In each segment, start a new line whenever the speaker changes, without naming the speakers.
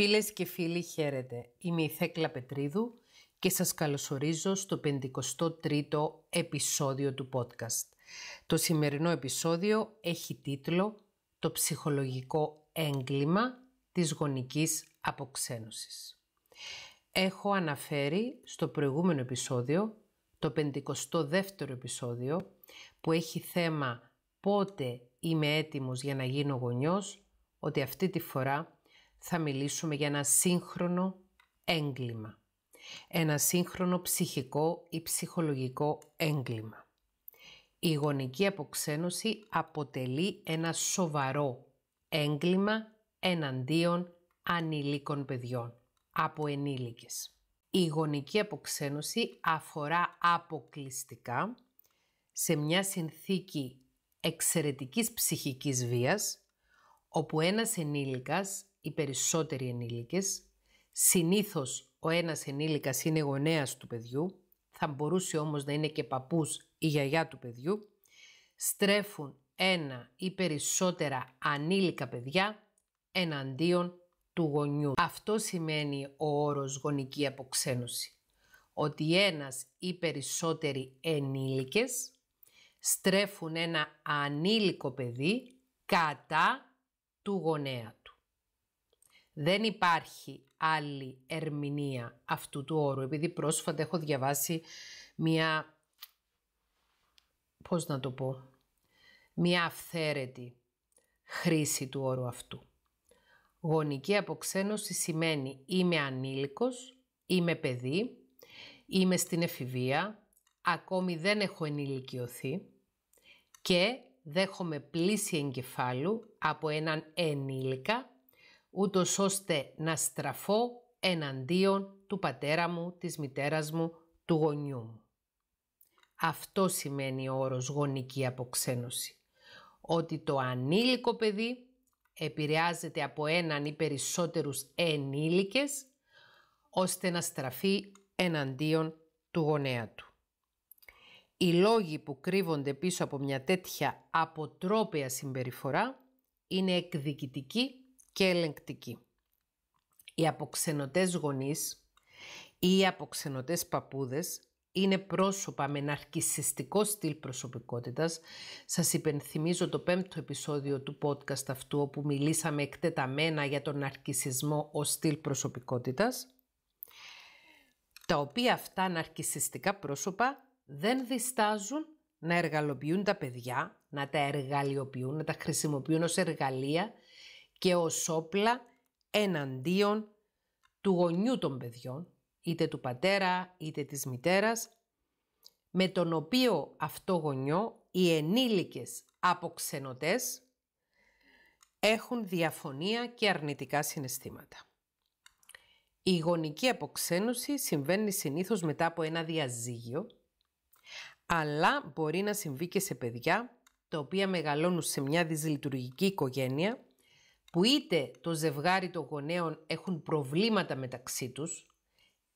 Φίλες και φίλοι χαίρετε, είμαι η Θέκλα Πετρίδου και σας καλωσορίζω στο 53ο επεισόδιο του podcast. Το σημερινό επεισόδιο έχει τίτλο «Το ψυχολογικό έγκλημα της γονικής αποξένωσης». Έχω αναφέρει στο προηγούμενο επεισόδιο, το 52ο επεισόδιο, που έχει θέμα πότε είμαι έτοιμος για να γίνω γονιός, ότι αυτή τη φορά θα μιλήσουμε για ένα σύγχρονο έγκλημα. Ένα σύγχρονο ψυχικό ή ψυχολογικό έγκλημα. Η γονική αποξένωση αποτελεί ένα σοβαρό έγκλημα εναντίον ανηλίκων παιδιών από ενήλικες. Η γονική αποξένωση αφορά αποκλειστικά σε μια συνθήκη εξαιρετικής ψυχικής βίας, όπου ένας ενήλικας οι περισσότεροι ενήλικες, συνήθως ο ένας ενήλικας είναι γονέας του παιδιού, θα μπορούσε όμως να είναι και παππούς ή γιαγιά του παιδιού, στρέφουν ένα ή περισσότερα ανήλικα παιδιά εναντίον του γονιού. Αυτό σημαίνει ο όρος γονική αποξένωση. Ότι ένας ή περισσότεροι ενήλικες στρέφουν ένα ανήλικο παιδί κατά του γονέα δεν υπάρχει άλλη ερμηνεία αυτού του όρου, επειδή πρόσφατα έχω διαβάσει μία, πώς να το πω, μία αυθαίρετη χρήση του όρου αυτού. Γονική αποξένωση σημαίνει είμαι ανήλικος, είμαι παιδί, είμαι στην εφηβεία, ακόμη δεν έχω ενηλικιωθεί και δέχομαι πλήση εγκεφάλου από έναν ενήλικα ούτως ώστε να στραφώ εναντίον του πατέρα μου, της μητέρας μου, του γονιού μου. Αυτό σημαίνει ο όρος γονική αποξένωση. Ότι το ανήλικο παιδί επηρεάζεται από έναν ή περισσότερους ενήλικες, ώστε να στραφεί εναντίον του γονέα του. Οι λόγοι που κρύβονται πίσω από μια τέτοια αποτρόπαια συμπεριφορά είναι εκδικητικοί και ελεγκτική. Οι αποξενωτές γονείς ή οι αποξενωτές παππούδες είναι πρόσωπα με ναρκισιστικό στυλ προσωπικότητας. Σας υπενθυμίζω το πέμπτο επεισόδιο του podcast αυτού όπου μιλήσαμε εκτεταμένα για τον ναρκισισμό ως στυλ προσωπικότητας. Τα οποία αυτά ναρκισιστικά πρόσωπα δεν διστάζουν να εργαλοποιούν τα παιδιά, να τα εργαλειοποιούν, να τα χρησιμοποιούν ως εργαλεία και ως όπλα εναντίον του γονιού των παιδιών, είτε του πατέρα είτε της μητέρας, με τον οποίο αυτό γονιό οι ενήλικες αποξενωτές έχουν διαφωνία και αρνητικά συναισθήματα. Η γονική αποξένωση συμβαίνει συνήθως μετά από ένα διαζύγιο, αλλά μπορεί να συμβεί και σε παιδιά τα οποία μεγαλώνουν σε μια δυσλειτουργική οικογένεια που είτε το ζευγάρι των γονέων έχουν προβλήματα μεταξύ τους,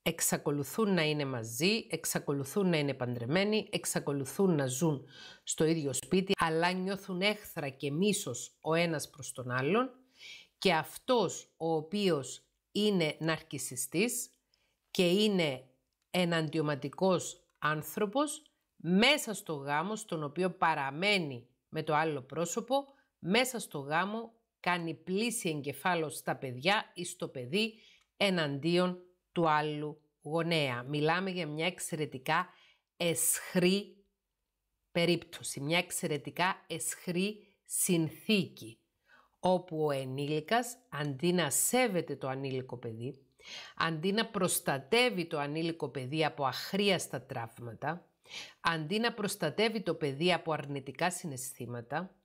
εξακολουθούν να είναι μαζί, εξακολουθούν να είναι παντρεμένοι, εξακολουθούν να ζουν στο ίδιο σπίτι, αλλά νιώθουν έχθρα και μίσος ο ένας προς τον άλλον και αυτός ο οποίος είναι ναρκισιστής και είναι εναντιωματικός άνθρωπος μέσα στο γάμο στον οποίο παραμένει με το άλλο πρόσωπο, μέσα στο γάμο κάνει πλήση εγκεφάλου στα παιδιά ή στο παιδί εναντίον του άλλου γονέα. Μιλάμε για μια εξαιρετικά εσχρή περίπτωση, μια εξαιρετικά εσχρή συνθήκη, όπου ο ενήλικας αντί να σέβεται το ανήλικο παιδί, αντί να προστατεύει το ανήλικο παιδί από αχρίαστα τραύματα, αντί να προστατεύει το παιδί από αρνητικά συναισθήματα,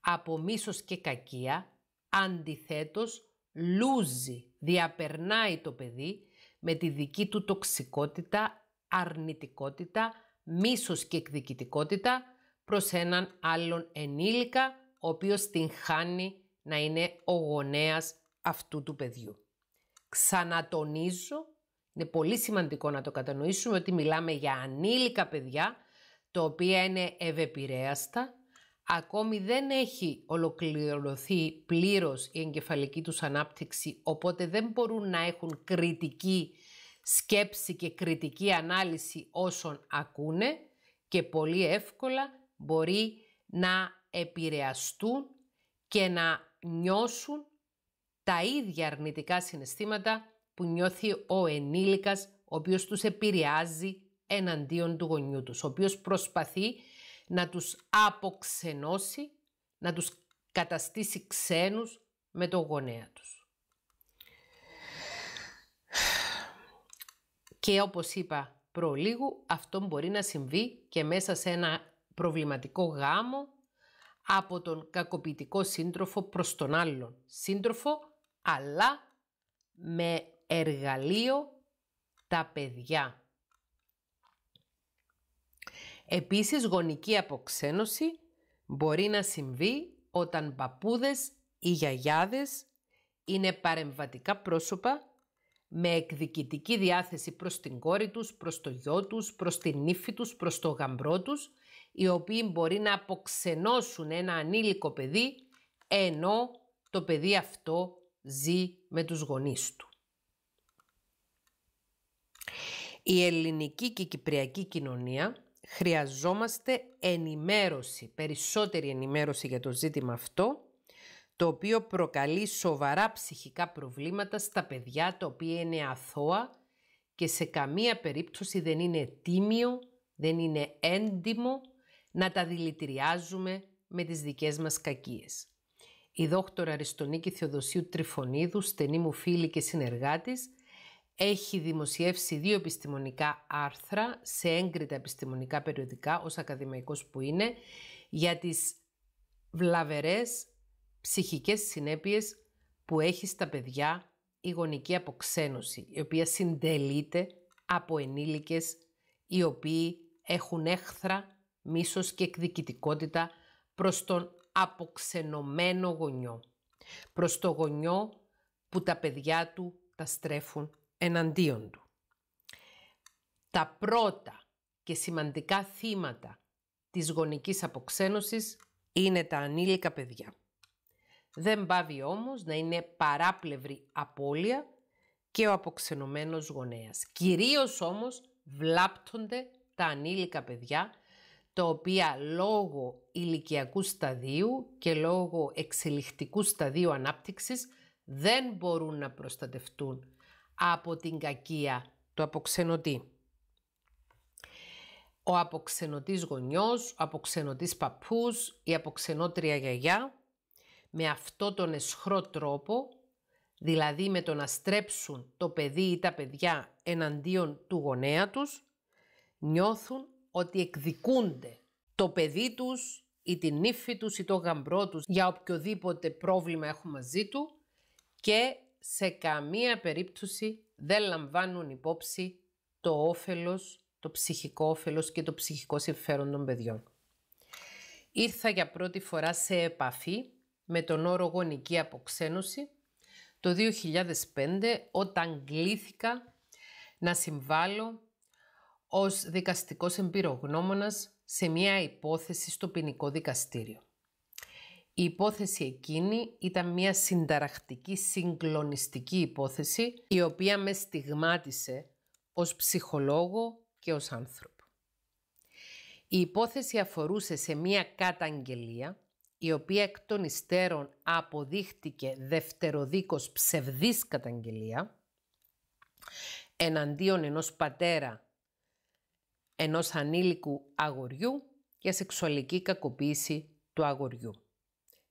από μίσος και κακία, Αντιθέτως, λούζει, διαπερνάει το παιδί με τη δική του τοξικότητα, αρνητικότητα, μίσος και εκδικητικότητα προς έναν άλλον ενήλικα, ο οποίος την χάνει να είναι ο γονέας αυτού του παιδιού. Ξανατονίζω, είναι πολύ σημαντικό να το κατανοήσουμε ότι μιλάμε για ανήλικα παιδιά, τα οποία είναι ευεπηρέαστα, ακόμη δεν έχει ολοκληρωθεί πλήρως η εγκεφαλική τους ανάπτυξη, οπότε δεν μπορούν να έχουν κριτική σκέψη και κριτική ανάλυση όσων ακούνε και πολύ εύκολα μπορεί να επηρεαστούν και να νιώσουν τα ίδια αρνητικά συναισθήματα που νιώθει ο ενήλικας, ο οποίος τους επηρεάζει εναντίον του γονιού τους, ο οποίος προσπαθεί να τους αποξενώσει, να τους καταστήσει ξένους με το γονέα τους. Και όπως είπα προλίγου, αυτό μπορεί να συμβεί και μέσα σε ένα προβληματικό γάμο από τον κακοποιητικό σύντροφο προς τον άλλον σύντροφο, αλλά με εργαλείο τα παιδιά. Επίσης γονική αποξένωση μπορεί να συμβεί όταν παππούδες ή γιαγιάδες είναι παρεμβατικά πρόσωπα με εκδικητική διάθεση προς την κόρη τους, προς το γιο τους, προς την ύφη τους, προς το γαμπρό τους, οι οποίοι μπορεί να αποξενώσουν ένα ανήλικο παιδί, ενώ το παιδί αυτό ζει με τους γονείς του. Η ελληνική και η κυπριακή κοινωνία Χρειαζόμαστε ενημέρωση, περισσότερη ενημέρωση για το ζήτημα αυτό, το οποίο προκαλεί σοβαρά ψυχικά προβλήματα στα παιδιά τα οποία είναι αθώα και σε καμία περίπτωση δεν είναι τίμιο, δεν είναι έντιμο να τα δηλητηριάζουμε με τις δικές μας κακίες. Η δόκτωρα Αριστονίκη Θεοδοσίου Τριφωνίδου, στενή μου φίλη και συνεργάτης, έχει δημοσιεύσει δύο επιστημονικά άρθρα σε έγκριτα επιστημονικά περιοδικά ως ακαδημαϊκός που είναι για τις βλαβερές ψυχικές συνέπειες που έχει στα παιδιά η γονική αποξένωση, η οποία συντελείται από ενήλικες οι οποίοι έχουν έχθρα, μίσος και εκδικητικότητα προς τον αποξενωμένο γονιό, προς το γονιό που τα παιδιά του τα στρέφουν εναντίον του. Τα πρώτα και σημαντικά θύματα της γονικής αποξένωσης είναι τα ανήλικα παιδιά. Δεν πάβει όμως να είναι παράπλευρη απώλεια και ο αποξενωμένος γονέας. Κυρίως όμως βλάπτονται τα ανήλικα παιδιά, τα οποία λόγω ηλικιακού σταδίου και λόγω εξελιχτικού σταδίου ανάπτυξης δεν μπορούν να προστατευτούν από την κακία του αποξενωτή. Ο αποξενωτής γονιός, ο αποξενωτής παππούς, η αποξενώτρια γιαγιά, με αυτό τον εσχρό τρόπο, δηλαδή με το να στρέψουν το παιδί ή τα παιδιά εναντίον του γονέα τους, νιώθουν ότι εκδικούνται το παιδί τους ή την νύφη τους ή το γαμπρό τους για οποιοδήποτε πρόβλημα έχουν μαζί του και σε καμία περίπτωση δεν λαμβάνουν υπόψη το όφελος, το ψυχικό όφελος και το ψυχικό συμφέρον των παιδιών. Ήρθα για πρώτη φορά σε επαφή με τον όρο γονική αποξένωση το 2005 όταν κλήθηκα να συμβάλλω ως δικαστικός εμπειρογνώμονας σε μια υπόθεση στο ποινικό δικαστήριο. Η υπόθεση εκείνη ήταν μια συνταρακτική, συγκλονιστική υπόθεση, η οποία με στιγμάτισε ως ψυχολόγο και ως άνθρωπο. Η υπόθεση αφορούσε σε μια καταγγελία, η οποία εκ των υστέρων αποδείχτηκε δευτεροδίκως ψευδής καταγγελία, εναντίον ενός πατέρα ενός ανήλικου αγοριού για σεξουαλική κακοποίηση του αγοριού.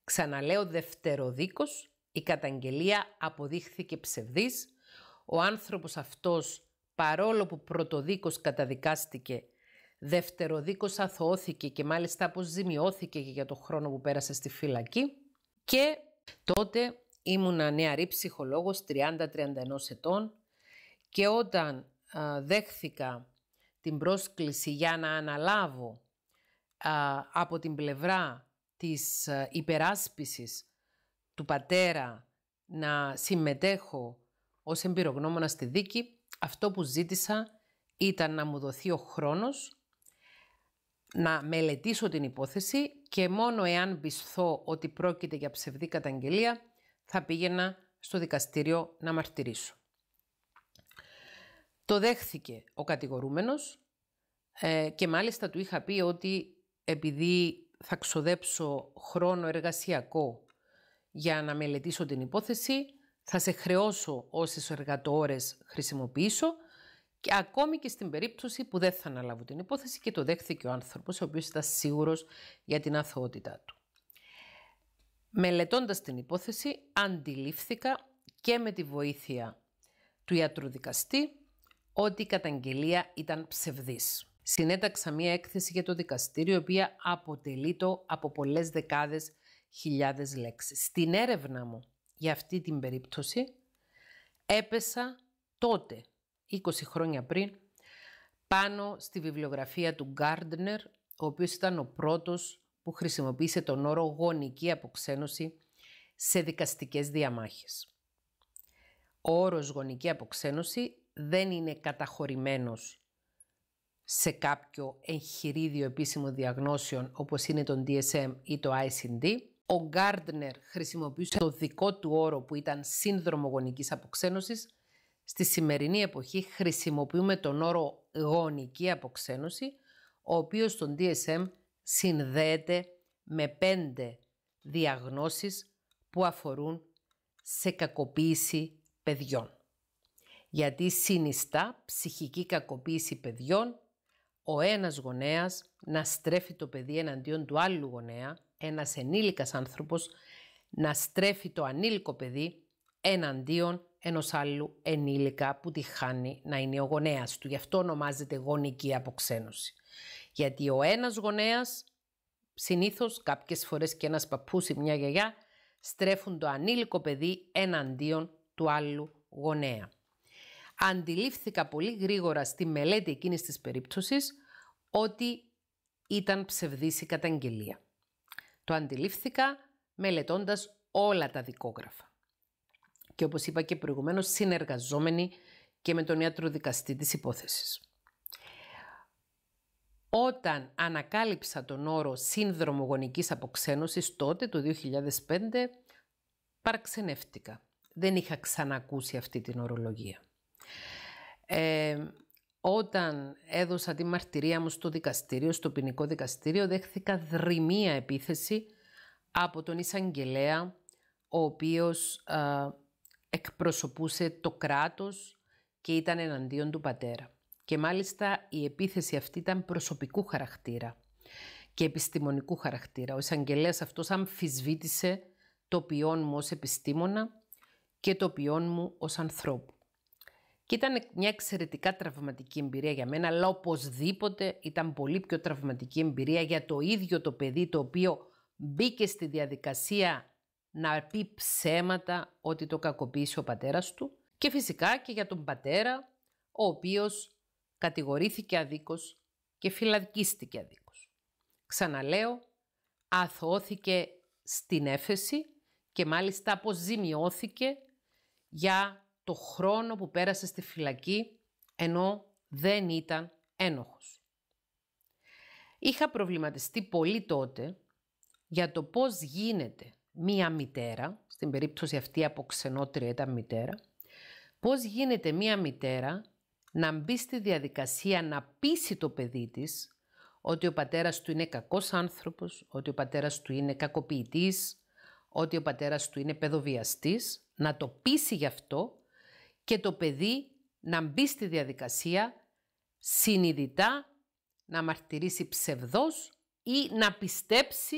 Ξαναλέω δευτεροδίκος, η καταγγελία αποδείχθηκε ψευδής, ο άνθρωπος αυτός παρόλο που πρωτοδίκος καταδικάστηκε, δευτεροδίκος αθωώθηκε και μάλιστα αποζημιώθηκε για το χρόνο που πέρασε στη φυλακή και τότε ήμουνα νεαρή ψυχολόγος 30-31 ετών και όταν α, δέχθηκα την πρόσκληση για να αναλάβω από την πλευρά της ε, υπεράσπισης του πατέρα να συμμετέχω ως εμπειρογνώμονα στη δίκη, αυτό που ζήτησα ήταν να μου δοθεί ο χρόνος να μελετήσω την υπόθεση και μόνο εάν πιστώ ότι πρόκειται για ψευδή καταγγελία θα πήγαινα στο δικαστήριο να μαρτυρήσω. Το δέχθηκε ο κατηγορούμενος ε, και μάλιστα του είχα πει ότι επειδή θα ξοδέψω χρόνο εργασιακό για να μελετήσω την υπόθεση, θα σε χρεώσω όσες εργατόρες χρησιμοποιήσω και ακόμη και στην περίπτωση που δεν θα αναλάβω την υπόθεση και το δέχθηκε ο άνθρωπος, ο οποίος ήταν σίγουρος για την αθωότητά του. Μελετώντας την υπόθεση, αντιλήφθηκα και με τη βοήθεια του ιατροδικαστή ότι η καταγγελία ήταν ψευδής συνέταξα μία έκθεση για το δικαστήριο, η οποία αποτελεί από πολλές δεκάδες χιλιάδες λέξεις. Στην έρευνα μου για αυτή την περίπτωση έπεσα τότε, 20 χρόνια πριν, πάνω στη βιβλιογραφία του Γκάρντνερ, ο οποίος ήταν ο πρώτος που χρησιμοποίησε τον όρο γονική αποξένωση σε δικαστικές διαμάχες. Ο όρος γονική αποξένωση δεν είναι καταχωρημένος σε κάποιο εγχειρίδιο επίσημο διαγνώσεων όπως είναι το DSM ή το ICD. Ο Gardner χρησιμοποιούσε το δικό του όρο που ήταν σύνδρομο γονικής αποξένωσης. Στη σημερινή εποχή χρησιμοποιούμε τον όρο γονική αποξένωση, ο οποίος στον DSM συνδέεται με πέντε διαγνώσεις που αφορούν σε κακοποίηση παιδιών. Γιατί συνιστά ψυχική κακοποίηση παιδιών ο ένας γονέας να στρέφει το παιδί εναντίον του άλλου γονέα, ένας ενήλικας άνθρωπος να στρέφει το ανήλικο παιδί εναντίον ενός άλλου ενήλικα που τη χάνει να είναι ο γονέας του. Γι' αυτό ονομάζεται γονική αποξένωση. Γιατί ο ένας γονέας, συνήθως κάποιες φορές και ένας παππούς ή μια γιαγιά, στρέφουν το ανήλικο παιδί εναντίον του άλλου γονέα αντιλήφθηκα πολύ γρήγορα στη μελέτη εκείνης της περίπτωσης ότι ήταν ψευδής η καταγγελία. Το αντιλήφθηκα μελετώντας όλα τα δικόγραφα. Και όπως είπα και προηγουμένως, συνεργαζόμενοι και με τον ιατροδικαστή της υπόθεσης. Όταν ανακάλυψα τον όρο σύνδρομο γονικής αποξένωσης τότε, το 2005, παραξενεύτηκα. Δεν είχα ξανακούσει αυτή την ορολογία όταν έδωσα τη μαρτυρία μου στο δικαστήριο, στο ποινικό δικαστήριο, δέχθηκα δρυμία επίθεση από τον ισαγγελέα, ο οποίος εκπροσωπούσε το κράτος και ήταν εναντίον του πατέρα. Και μάλιστα η επίθεση αυτή ήταν προσωπικού χαρακτήρα και επιστημονικού χαρακτήρα. Ο εισαγγελέας αυτός αμφισβήτησε το ποιόν μου ως επιστήμονα και το ποιόν μου ως ανθρώπου. Και ήταν μια εξαιρετικά τραυματική εμπειρία για μένα, αλλά οπωσδήποτε ήταν πολύ πιο τραυματική εμπειρία για το ίδιο το παιδί το οποίο μπήκε στη διαδικασία να πει ψέματα ότι το κακοποίησε ο πατέρας του και φυσικά και για τον πατέρα ο οποίος κατηγορήθηκε αδίκως και φυλακίστηκε αδίκως. Ξαναλέω, αθώθηκε στην έφεση και μάλιστα αποζημιώθηκε για το χρόνο που πέρασε στη φυλακή ενώ δεν ήταν ένοχος. Είχα προβληματιστεί πολύ τότε για το πώς γίνεται μία μητέρα, στην περίπτωση αυτή από ξενότρια ήταν μητέρα, πώς γίνεται μία μητέρα να μπει στη διαδικασία να πείσει το παιδί της ότι ο πατέρας του είναι κακός άνθρωπος, ότι ο πατέρας του είναι κακοποιητής, ότι ο πατέρας του είναι παιδοβιαστής, να το πείσει γι' αυτό και το παιδί να μπει στη διαδικασία συνειδητά να μαρτυρήσει ψευδός ή να πιστέψει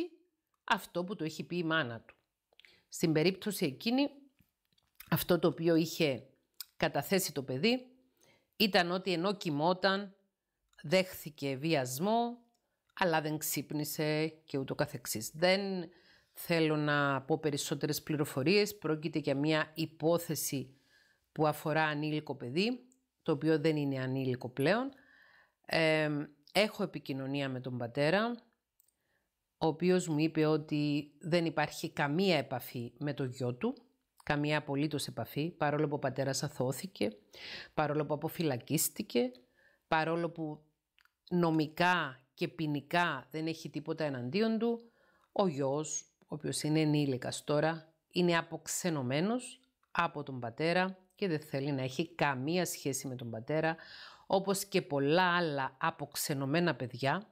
αυτό που το έχει πει η μάνα του. Στην περίπτωση εκείνη, αυτό το οποίο είχε καταθέσει το παιδί ήταν ότι ενώ κοιμόταν δέχθηκε βιασμό, αλλά δεν ξύπνησε και ούτω καθεξής. Δεν θέλω να πω περισσότερες πληροφορίες, πρόκειται για μια υπόθεση που αφορά ανήλικο παιδί, το οποίο δεν είναι ανήλικο πλέον. έχω επικοινωνία με τον πατέρα, ο οποίος μου είπε ότι δεν υπάρχει καμία επαφή με το γιο του, καμία απολύτως επαφή, παρόλο που ο πατέρας αθώθηκε, παρόλο που αποφυλακίστηκε, παρόλο που νομικά και ποινικά δεν έχει τίποτα εναντίον του, ο γιος, ο οποίος είναι ενήλικας τώρα, είναι αποξενωμένος από τον πατέρα, και δεν θέλει να έχει καμία σχέση με τον πατέρα, όπως και πολλά άλλα αποξενωμένα παιδιά,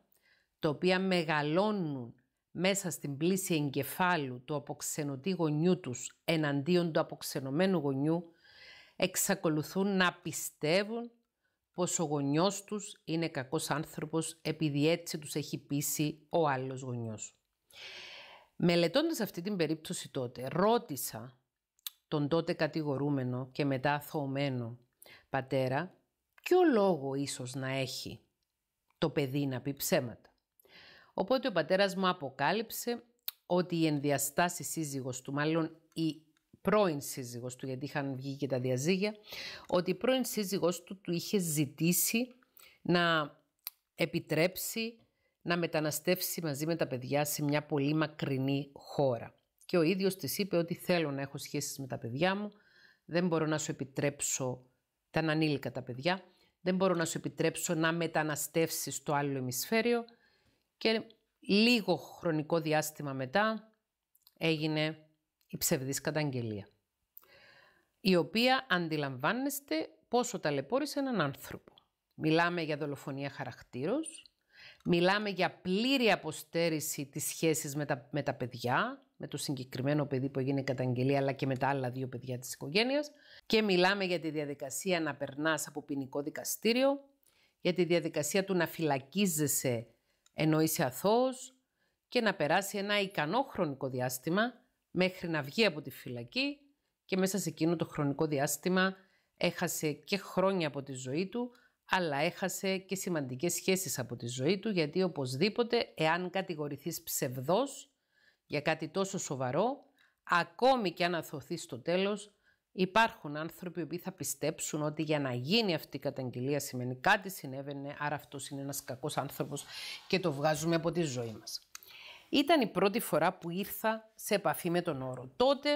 τα οποία μεγαλώνουν μέσα στην πλήση εγκεφάλου του αποξενωτή γονιού τους εναντίον του αποξενωμένου γονιού, εξακολουθούν να πιστεύουν πως ο γονιός τους είναι κακός άνθρωπος επειδή έτσι τους έχει πείσει ο άλλος γονιός. Μελετώντας αυτή την περίπτωση τότε, ρώτησα τον τότε κατηγορούμενο και μετά θωμένο πατέρα, ποιο λόγο ίσως να έχει το παιδί να πει ψέματα. Οπότε ο πατέρας μου αποκάλυψε ότι η ενδιαστάση σύζυγος του, μάλλον η πρώην σύζυγος του, γιατί είχαν βγει και τα διαζύγια, ότι η πρώην σύζυγος του του είχε ζητήσει να επιτρέψει να μεταναστεύσει μαζί με τα παιδιά σε μια πολύ μακρινή χώρα και ο ίδιος της είπε ότι θέλω να έχω σχέσεις με τα παιδιά μου, δεν μπορώ να σου επιτρέψω τα ανήλικα τα παιδιά, δεν μπορώ να σου επιτρέψω να μεταναστεύσεις στο άλλο ημισφαίριο και λίγο χρονικό διάστημα μετά έγινε η ψευδής καταγγελία, η οποία αντιλαμβάνεστε πόσο ταλαιπώρησε έναν άνθρωπο. Μιλάμε για δολοφονία χαρακτήρος, Μιλάμε για πλήρη αποστέρηση της σχέσης με τα, με παιδιά, με το συγκεκριμένο παιδί που έγινε καταγγελία, αλλά και με τα άλλα δύο παιδιά της οικογένειας. Και μιλάμε για τη διαδικασία να περνάς από ποινικό δικαστήριο, για τη διαδικασία του να φυλακίζεσαι ενώ είσαι αθώος και να περάσει ένα ικανό χρονικό διάστημα μέχρι να βγει από τη φυλακή και μέσα σε εκείνο το χρονικό διάστημα έχασε και χρόνια από τη ζωή του, αλλά έχασε και σημαντικές σχέσεις από τη ζωή του γιατί οπωσδήποτε εάν κατηγορηθείς ψευδός για κάτι τόσο σοβαρό, ακόμη και αν αθωθείς στο τέλος, υπάρχουν άνθρωποι που θα πιστέψουν ότι για να γίνει αυτή η καταγγελία σημαίνει κάτι συνέβαινε, άρα αυτός είναι ένας κακός άνθρωπος και το βγάζουμε από τη ζωή μας. Ήταν η πρώτη φορά που ήρθα σε επαφή με τον όρο. Τότε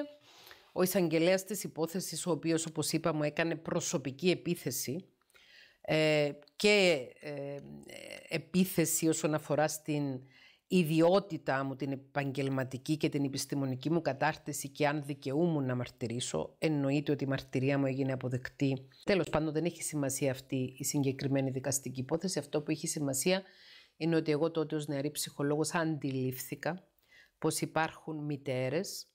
ο εισαγγελέας της υπόθεσης, ο οποίος, όπως είπα, μου έκανε προσωπική επίθεση, ε, και ε, επίθεση όσον αφορά στην ιδιότητά μου, την επαγγελματική και την επιστημονική μου κατάρτιση και αν δικαιούμουν να μαρτυρήσω, εννοείται ότι η μαρτυρία μου έγινε αποδεκτή. Τέλος πάντων δεν έχει σημασία αυτή η συγκεκριμένη δικαστική υπόθεση. Αυτό που έχει σημασία είναι ότι εγώ τότε ως νεαρή ψυχολόγος αντιλήφθηκα πως υπάρχουν μητέρες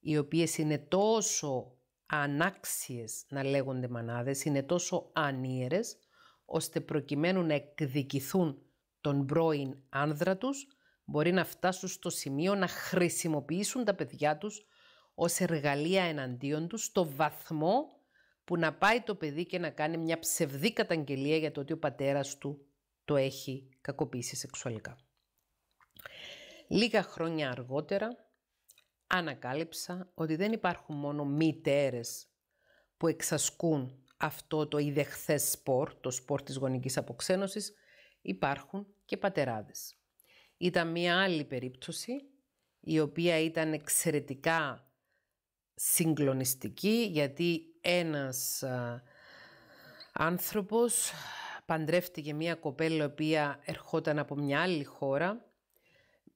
οι οποίες είναι τόσο ανάξιες να λέγονται μανάδες, είναι τόσο ανίερες ώστε προκειμένου να εκδικηθούν τον πρώην άνδρα τους, μπορεί να φτάσουν στο σημείο να χρησιμοποιήσουν τα παιδιά τους ως εργαλεία εναντίον τους στο βαθμό που να πάει το παιδί και να κάνει μια ψευδή καταγγελία για το ότι ο πατέρας του το έχει κακοποιήσει σεξουαλικά. Λίγα χρόνια αργότερα ανακάλυψα ότι δεν υπάρχουν μόνο μητέρες που εξασκούν αυτό το είδε σπορ, το σπορ της γονικής αποξένωσης, υπάρχουν και πατεράδες. Ήταν μία άλλη περίπτωση, η οποία ήταν εξαιρετικά συγκλονιστική, γιατί ένας α, άνθρωπος παντρεύτηκε μία κοπέλα, η οποία ερχόταν από μια άλλη χώρα,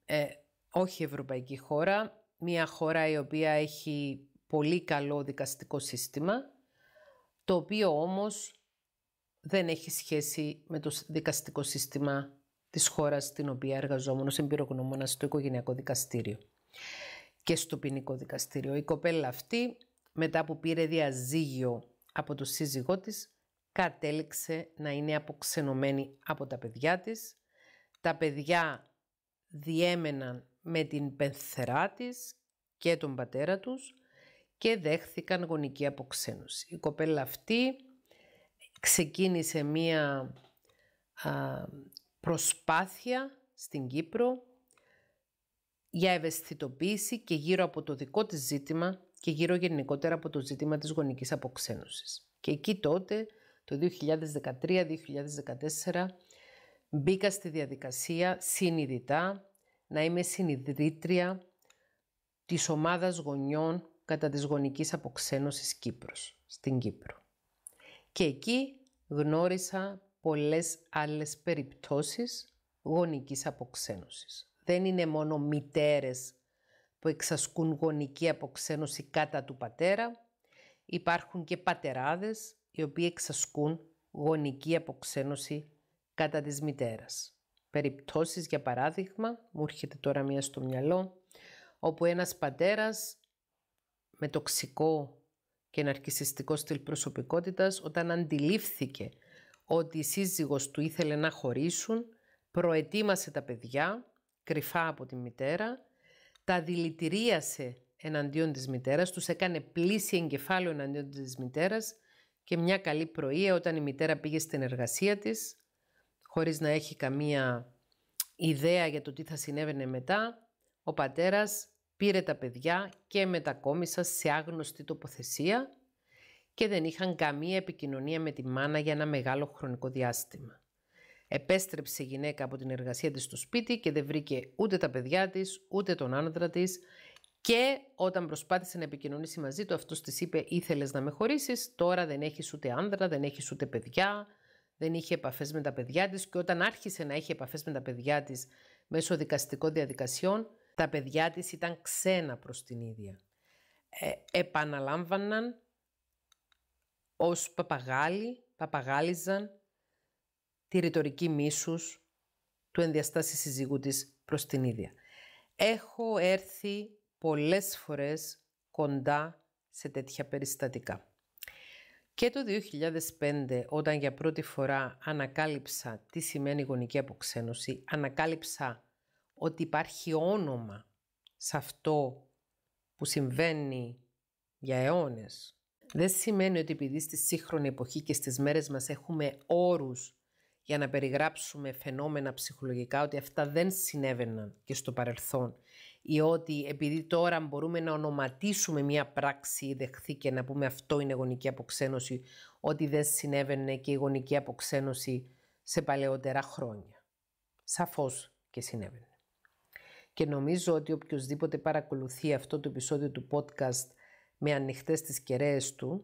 ε, όχι ευρωπαϊκή χώρα, μία χώρα η οποία ανθρωπος παντρευτηκε μια κοπελα πολύ αλλη χωρα οχι ευρωπαικη δικαστικό σύστημα, το οποίο όμως δεν έχει σχέση με το δικαστικό σύστημα της χώρας στην οποία εργαζόμουν ως εμπειρογνώμονα στο οικογενειακό δικαστήριο και στο ποινικό δικαστήριο. Η κοπέλα αυτή μετά που πήρε διαζύγιο από το σύζυγό της κατέληξε να είναι αποξενωμένη από τα παιδιά της. Τα παιδιά διέμεναν με την πενθερά της και τον πατέρα τους και δέχθηκαν γονική αποξένωση. Η κοπέλα αυτή ξεκίνησε μία α, προσπάθεια στην Κύπρο για ευαισθητοποίηση και γύρω από το δικό της ζήτημα και γύρω γενικότερα από το ζήτημα της γονικής αποξένωσης. Και εκεί τότε, το 2013-2014, μπήκα στη διαδικασία συνειδητά να είμαι συνειδητρία της ομάδας γονιών κατά της γονικής αποξένωσης Κύπρος, στην Κύπρο. Και εκεί γνώρισα πολλές άλλες περιπτώσεις γονικής αποξένωσης. Δεν είναι μόνο μητέρες που εξασκούν γονική αποξένωση κατά του πατέρα, υπάρχουν και πατεράδες οι οποίοι εξασκούν γονική αποξένωση κατά της μητέρας. Περιπτώσεις, για παράδειγμα, μου έρχεται τώρα μία στο μυαλό, όπου ένας πατέρας με τοξικό και ναρκισιστικό στυλ προσωπικότητας όταν αντιλήφθηκε ότι η σύζυγος του ήθελε να χωρίσουν, προετοίμασε τα παιδιά, κρυφά από τη μητέρα, τα δηλητηρίασε εναντίον της μητέρας, τους έκανε πλήση εγκεφάλαιο εναντίον της μητέρας και μια καλή πρωία όταν η μητέρα πήγε στην εργασία της, χωρίς να έχει καμία ιδέα για το τι θα συνέβαινε μετά, ο πατέρας πήρε τα παιδιά και μετακόμισα σε άγνωστη τοποθεσία και δεν είχαν καμία επικοινωνία με τη μάνα για ένα μεγάλο χρονικό διάστημα. Επέστρεψε η γυναίκα από την εργασία της στο σπίτι και δεν βρήκε ούτε τα παιδιά της, ούτε τον άντρα της και όταν προσπάθησε να επικοινωνήσει μαζί του, αυτός της είπε «Ήθελες να με χωρίσεις, τώρα δεν έχεις ούτε άντρα, δεν έχεις ούτε παιδιά». Δεν είχε επαφές με τα παιδιά της και όταν άρχισε να έχει επαφές με τα παιδιά της μέσω δικαστικών διαδικασιών, τα παιδιά της ήταν ξένα προς την ίδια. Ε, επαναλάμβαναν ως παπαγάλοι, παπαγάλιζαν τη ρητορική μίσους του ενδιαστάσει συζυγού της προς την ίδια. Έχω έρθει πολλές φορές κοντά σε τέτοια περιστατικά. Και το 2005, όταν για πρώτη φορά ανακάλυψα τι σημαίνει γονική αποξένωση, ανακάλυψα ότι υπάρχει όνομα σε αυτό που συμβαίνει για αιώνες. Δεν σημαίνει ότι επειδή στη σύγχρονη εποχή και στις μέρες μας έχουμε όρους για να περιγράψουμε φαινόμενα ψυχολογικά ότι αυτά δεν συνέβαιναν και στο παρελθόν ή ότι επειδή τώρα μπορούμε να ονοματίσουμε μια πράξη ή δεχθεί και να πούμε αυτό είναι γονική αποξένωση ότι δεν συνέβαινε και η γονική αποξένωση σε παλαιότερα χρόνια. Σαφώς και συνέβαινε και νομίζω ότι οποιοδήποτε παρακολουθεί αυτό το επεισόδιο του podcast με ανοιχτές τις κεραίες του,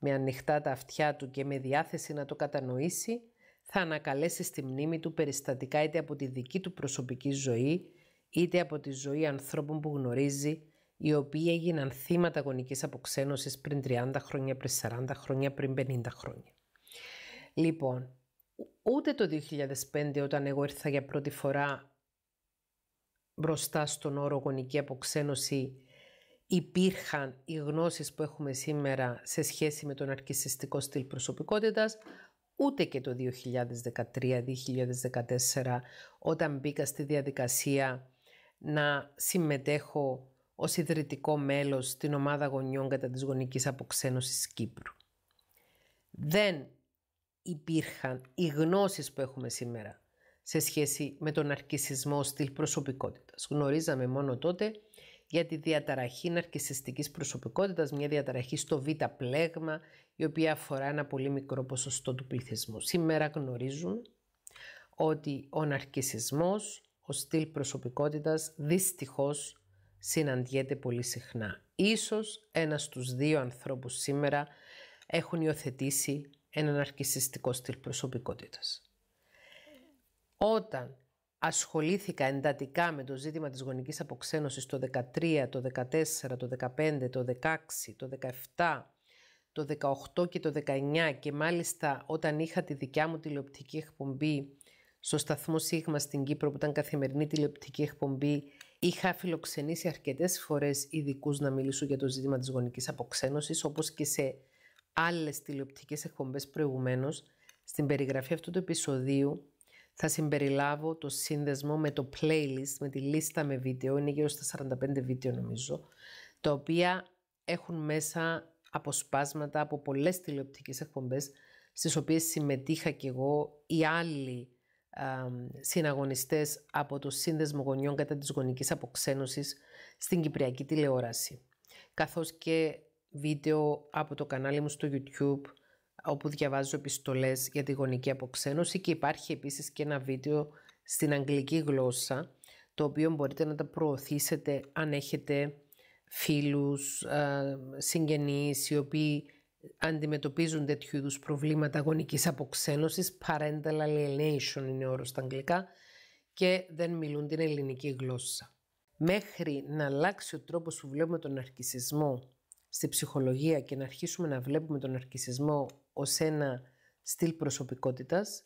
με ανοιχτά τα αυτιά του και με διάθεση να το κατανοήσει, θα ανακαλέσει στη μνήμη του περιστατικά είτε από τη δική του προσωπική ζωή, είτε από τη ζωή ανθρώπων που γνωρίζει, οι οποίοι έγιναν θύματα γονικής αποξένωσης πριν 30 χρόνια, πριν 40 χρόνια, πριν 50 χρόνια. Λοιπόν, ούτε το 2005 όταν εγώ ήρθα για πρώτη φορά μπροστά στον όρο γονική αποξένωση υπήρχαν οι γνώσεις που έχουμε σήμερα σε σχέση με τον αρκισιστικό στυλ προσωπικότητας, ούτε και το 2013-2014 όταν μπήκα στη διαδικασία να συμμετέχω ως ιδρυτικό μέλος στην ομάδα γονιών κατά της γονικής αποξένωσης Κύπρου. Δεν υπήρχαν οι γνώσεις που έχουμε σήμερα σε σχέση με τον αρκισισμό στυλ προσωπικότητας. Γνωρίζαμε μόνο τότε για τη διαταραχή ναρκισιστικής προσωπικότητας, μια διαταραχή στο β' πλέγμα, η οποία αφορά ένα πολύ μικρό ποσοστό του πληθυσμού. Σήμερα γνωρίζουν ότι ο ναρκισισμός, ο στυλ προσωπικότητας, δυστυχώς συναντιέται πολύ συχνά. Ίσως ένας στους δύο ανθρώπους σήμερα έχουν υιοθετήσει έναν αρκισιστικό στυλ προσωπικότητας. Όταν ασχολήθηκα εντατικά με το ζήτημα της γονικής αποξένωσης το 13, το 14, το 15, το 16, το 17, το 18 και το 19 και μάλιστα όταν είχα τη δικιά μου τηλεοπτική εκπομπή στο σταθμό Σίγμα στην Κύπρο που ήταν καθημερινή τηλεοπτική εκπομπή είχα φιλοξενήσει αρκετές φορές ειδικούς να μιλήσουν για το ζήτημα της γονικής αποξένωσης όπως και σε άλλες τηλεοπτικές εκπομπές προηγουμένως στην περιγραφή αυτού του επεισοδίου θα συμπεριλάβω το σύνδεσμο με το playlist, με τη λίστα με βίντεο, είναι γύρω στα 45 βίντεο νομίζω, τα οποία έχουν μέσα αποσπάσματα από πολλές τηλεοπτικές εκπομπές, στις οποίες συμμετείχα κι εγώ οι άλλοι α, συναγωνιστές από το Σύνδεσμο Γονιών κατά της γονικής αποξένωσης στην Κυπριακή τηλεόραση, καθώς και βίντεο από το κανάλι μου στο YouTube όπου διαβάζω επιστολές για τη γονική αποξένωση και υπάρχει επίσης και ένα βίντεο στην αγγλική γλώσσα το οποίο μπορείτε να τα προωθήσετε αν έχετε φίλους, συγγενείς οι οποίοι αντιμετωπίζουν τέτοιου είδους προβλήματα γονικής αποξένωσης, parental alienation είναι όρος στα αγγλικά, και δεν μιλούν την ελληνική γλώσσα. Μέχρι να αλλάξει ο τρόπος που βλέπουμε τον αρκισισμό στη ψυχολογία και να αρχίσουμε να βλέπουμε τον αρκισισμό ως ένα στυλ προσωπικότητας.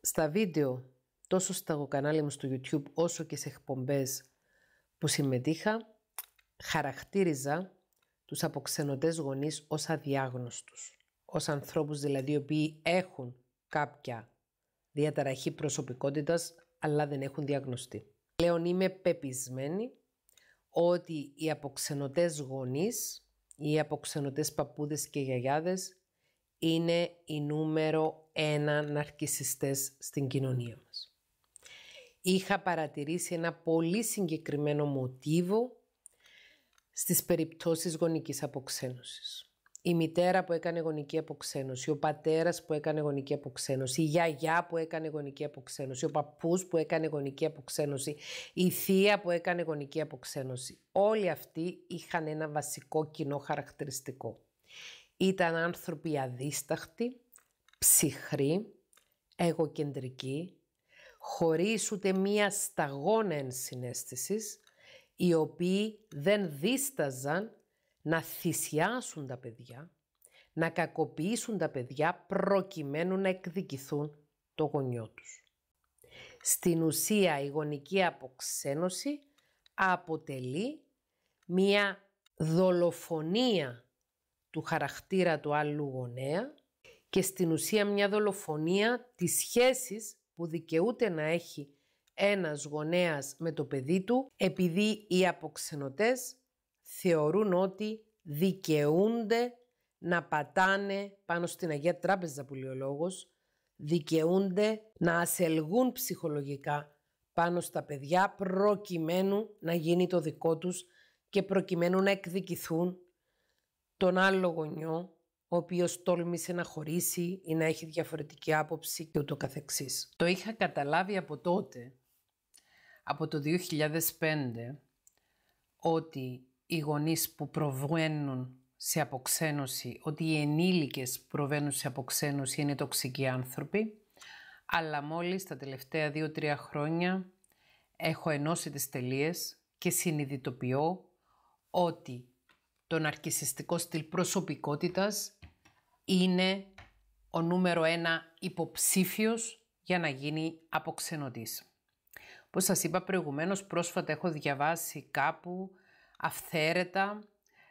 Στα βίντεο, τόσο στα κανάλι μου στο YouTube, όσο και σε εκπομπές που συμμετείχα, χαρακτήριζα τους αποξενωτές γονείς ως αδιάγνωστους. Ως ανθρώπους δηλαδή οι οποίοι έχουν κάποια διαταραχή προσωπικότητας, αλλά δεν έχουν διαγνωστεί. Πλέον είμαι πεπισμένη ότι οι αποξενωτές γονείς οι αποξενωτές παππούδες και γιαγιάδες είναι η νούμερο ένα ναρκισιστές στην κοινωνία μας. Είχα παρατηρήσει ένα πολύ συγκεκριμένο μοτίβο στις περιπτώσεις γονικής αποξένωσης η μητέρα που έκανε γονική αποξένωση, ο πατέρας που έκανε γονική αποξένωση, η γιαγιά που έκανε γονική αποξένωση, ο παππούς που έκανε γονική αποξένωση, η θεία που έκανε γονική αποξένωση. Όλοι αυτοί είχαν ένα βασικό κοινό χαρακτηριστικό. Ήταν άνθρωποι αδίσταχτοι, ψυχροί, εγωκεντρικοί, χωρίς ούτε μία σταγόνα ενσυναίσθησης, οι οποίοι δεν δίσταζαν να θυσιάσουν τα παιδιά, να κακοποιήσουν τα παιδιά προκειμένου να εκδικηθούν το γονιό τους. Στην ουσία η γονική αποξένωση αποτελεί μία δολοφονία του χαρακτήρα του άλλου γονέα και στην ουσία μια δολοφονία της σχέσης που δικαιούται να έχει ένας γονέας με το παιδί του επειδή οι αποξενωτές θεωρούν ότι δικαιούνται να πατάνε πάνω στην Αγία Τράπεζα που λέει ο λόγος, δικαιούνται να ασελγούν ψυχολογικά πάνω στα παιδιά προκειμένου να γίνει το δικό τους και προκειμένου να εκδικηθούν τον άλλο γονιό ο οποίος τόλμησε να χωρίσει ή να έχει διαφορετική άποψη και ούτω καθεξής. Το είχα καταλάβει από τότε, από το 2005, ότι οι γονείς που προβαίνουν σε αποξένωση, ότι οι ενήλικες προβαίνουν σε αποξένωση είναι τοξικοί άνθρωποι, αλλά μόλις τα τελευταία δύο-τρία χρόνια έχω ενώσει τις τελείες και συνειδητοποιώ ότι το ναρκισιστικό στυλ προσωπικότητας είναι ο νούμερο ένα υποψήφιος για να γίνει αποξενωτής. Πώς σας είπα προηγουμένως, πρόσφατα έχω διαβάσει κάπου αυθαίρετα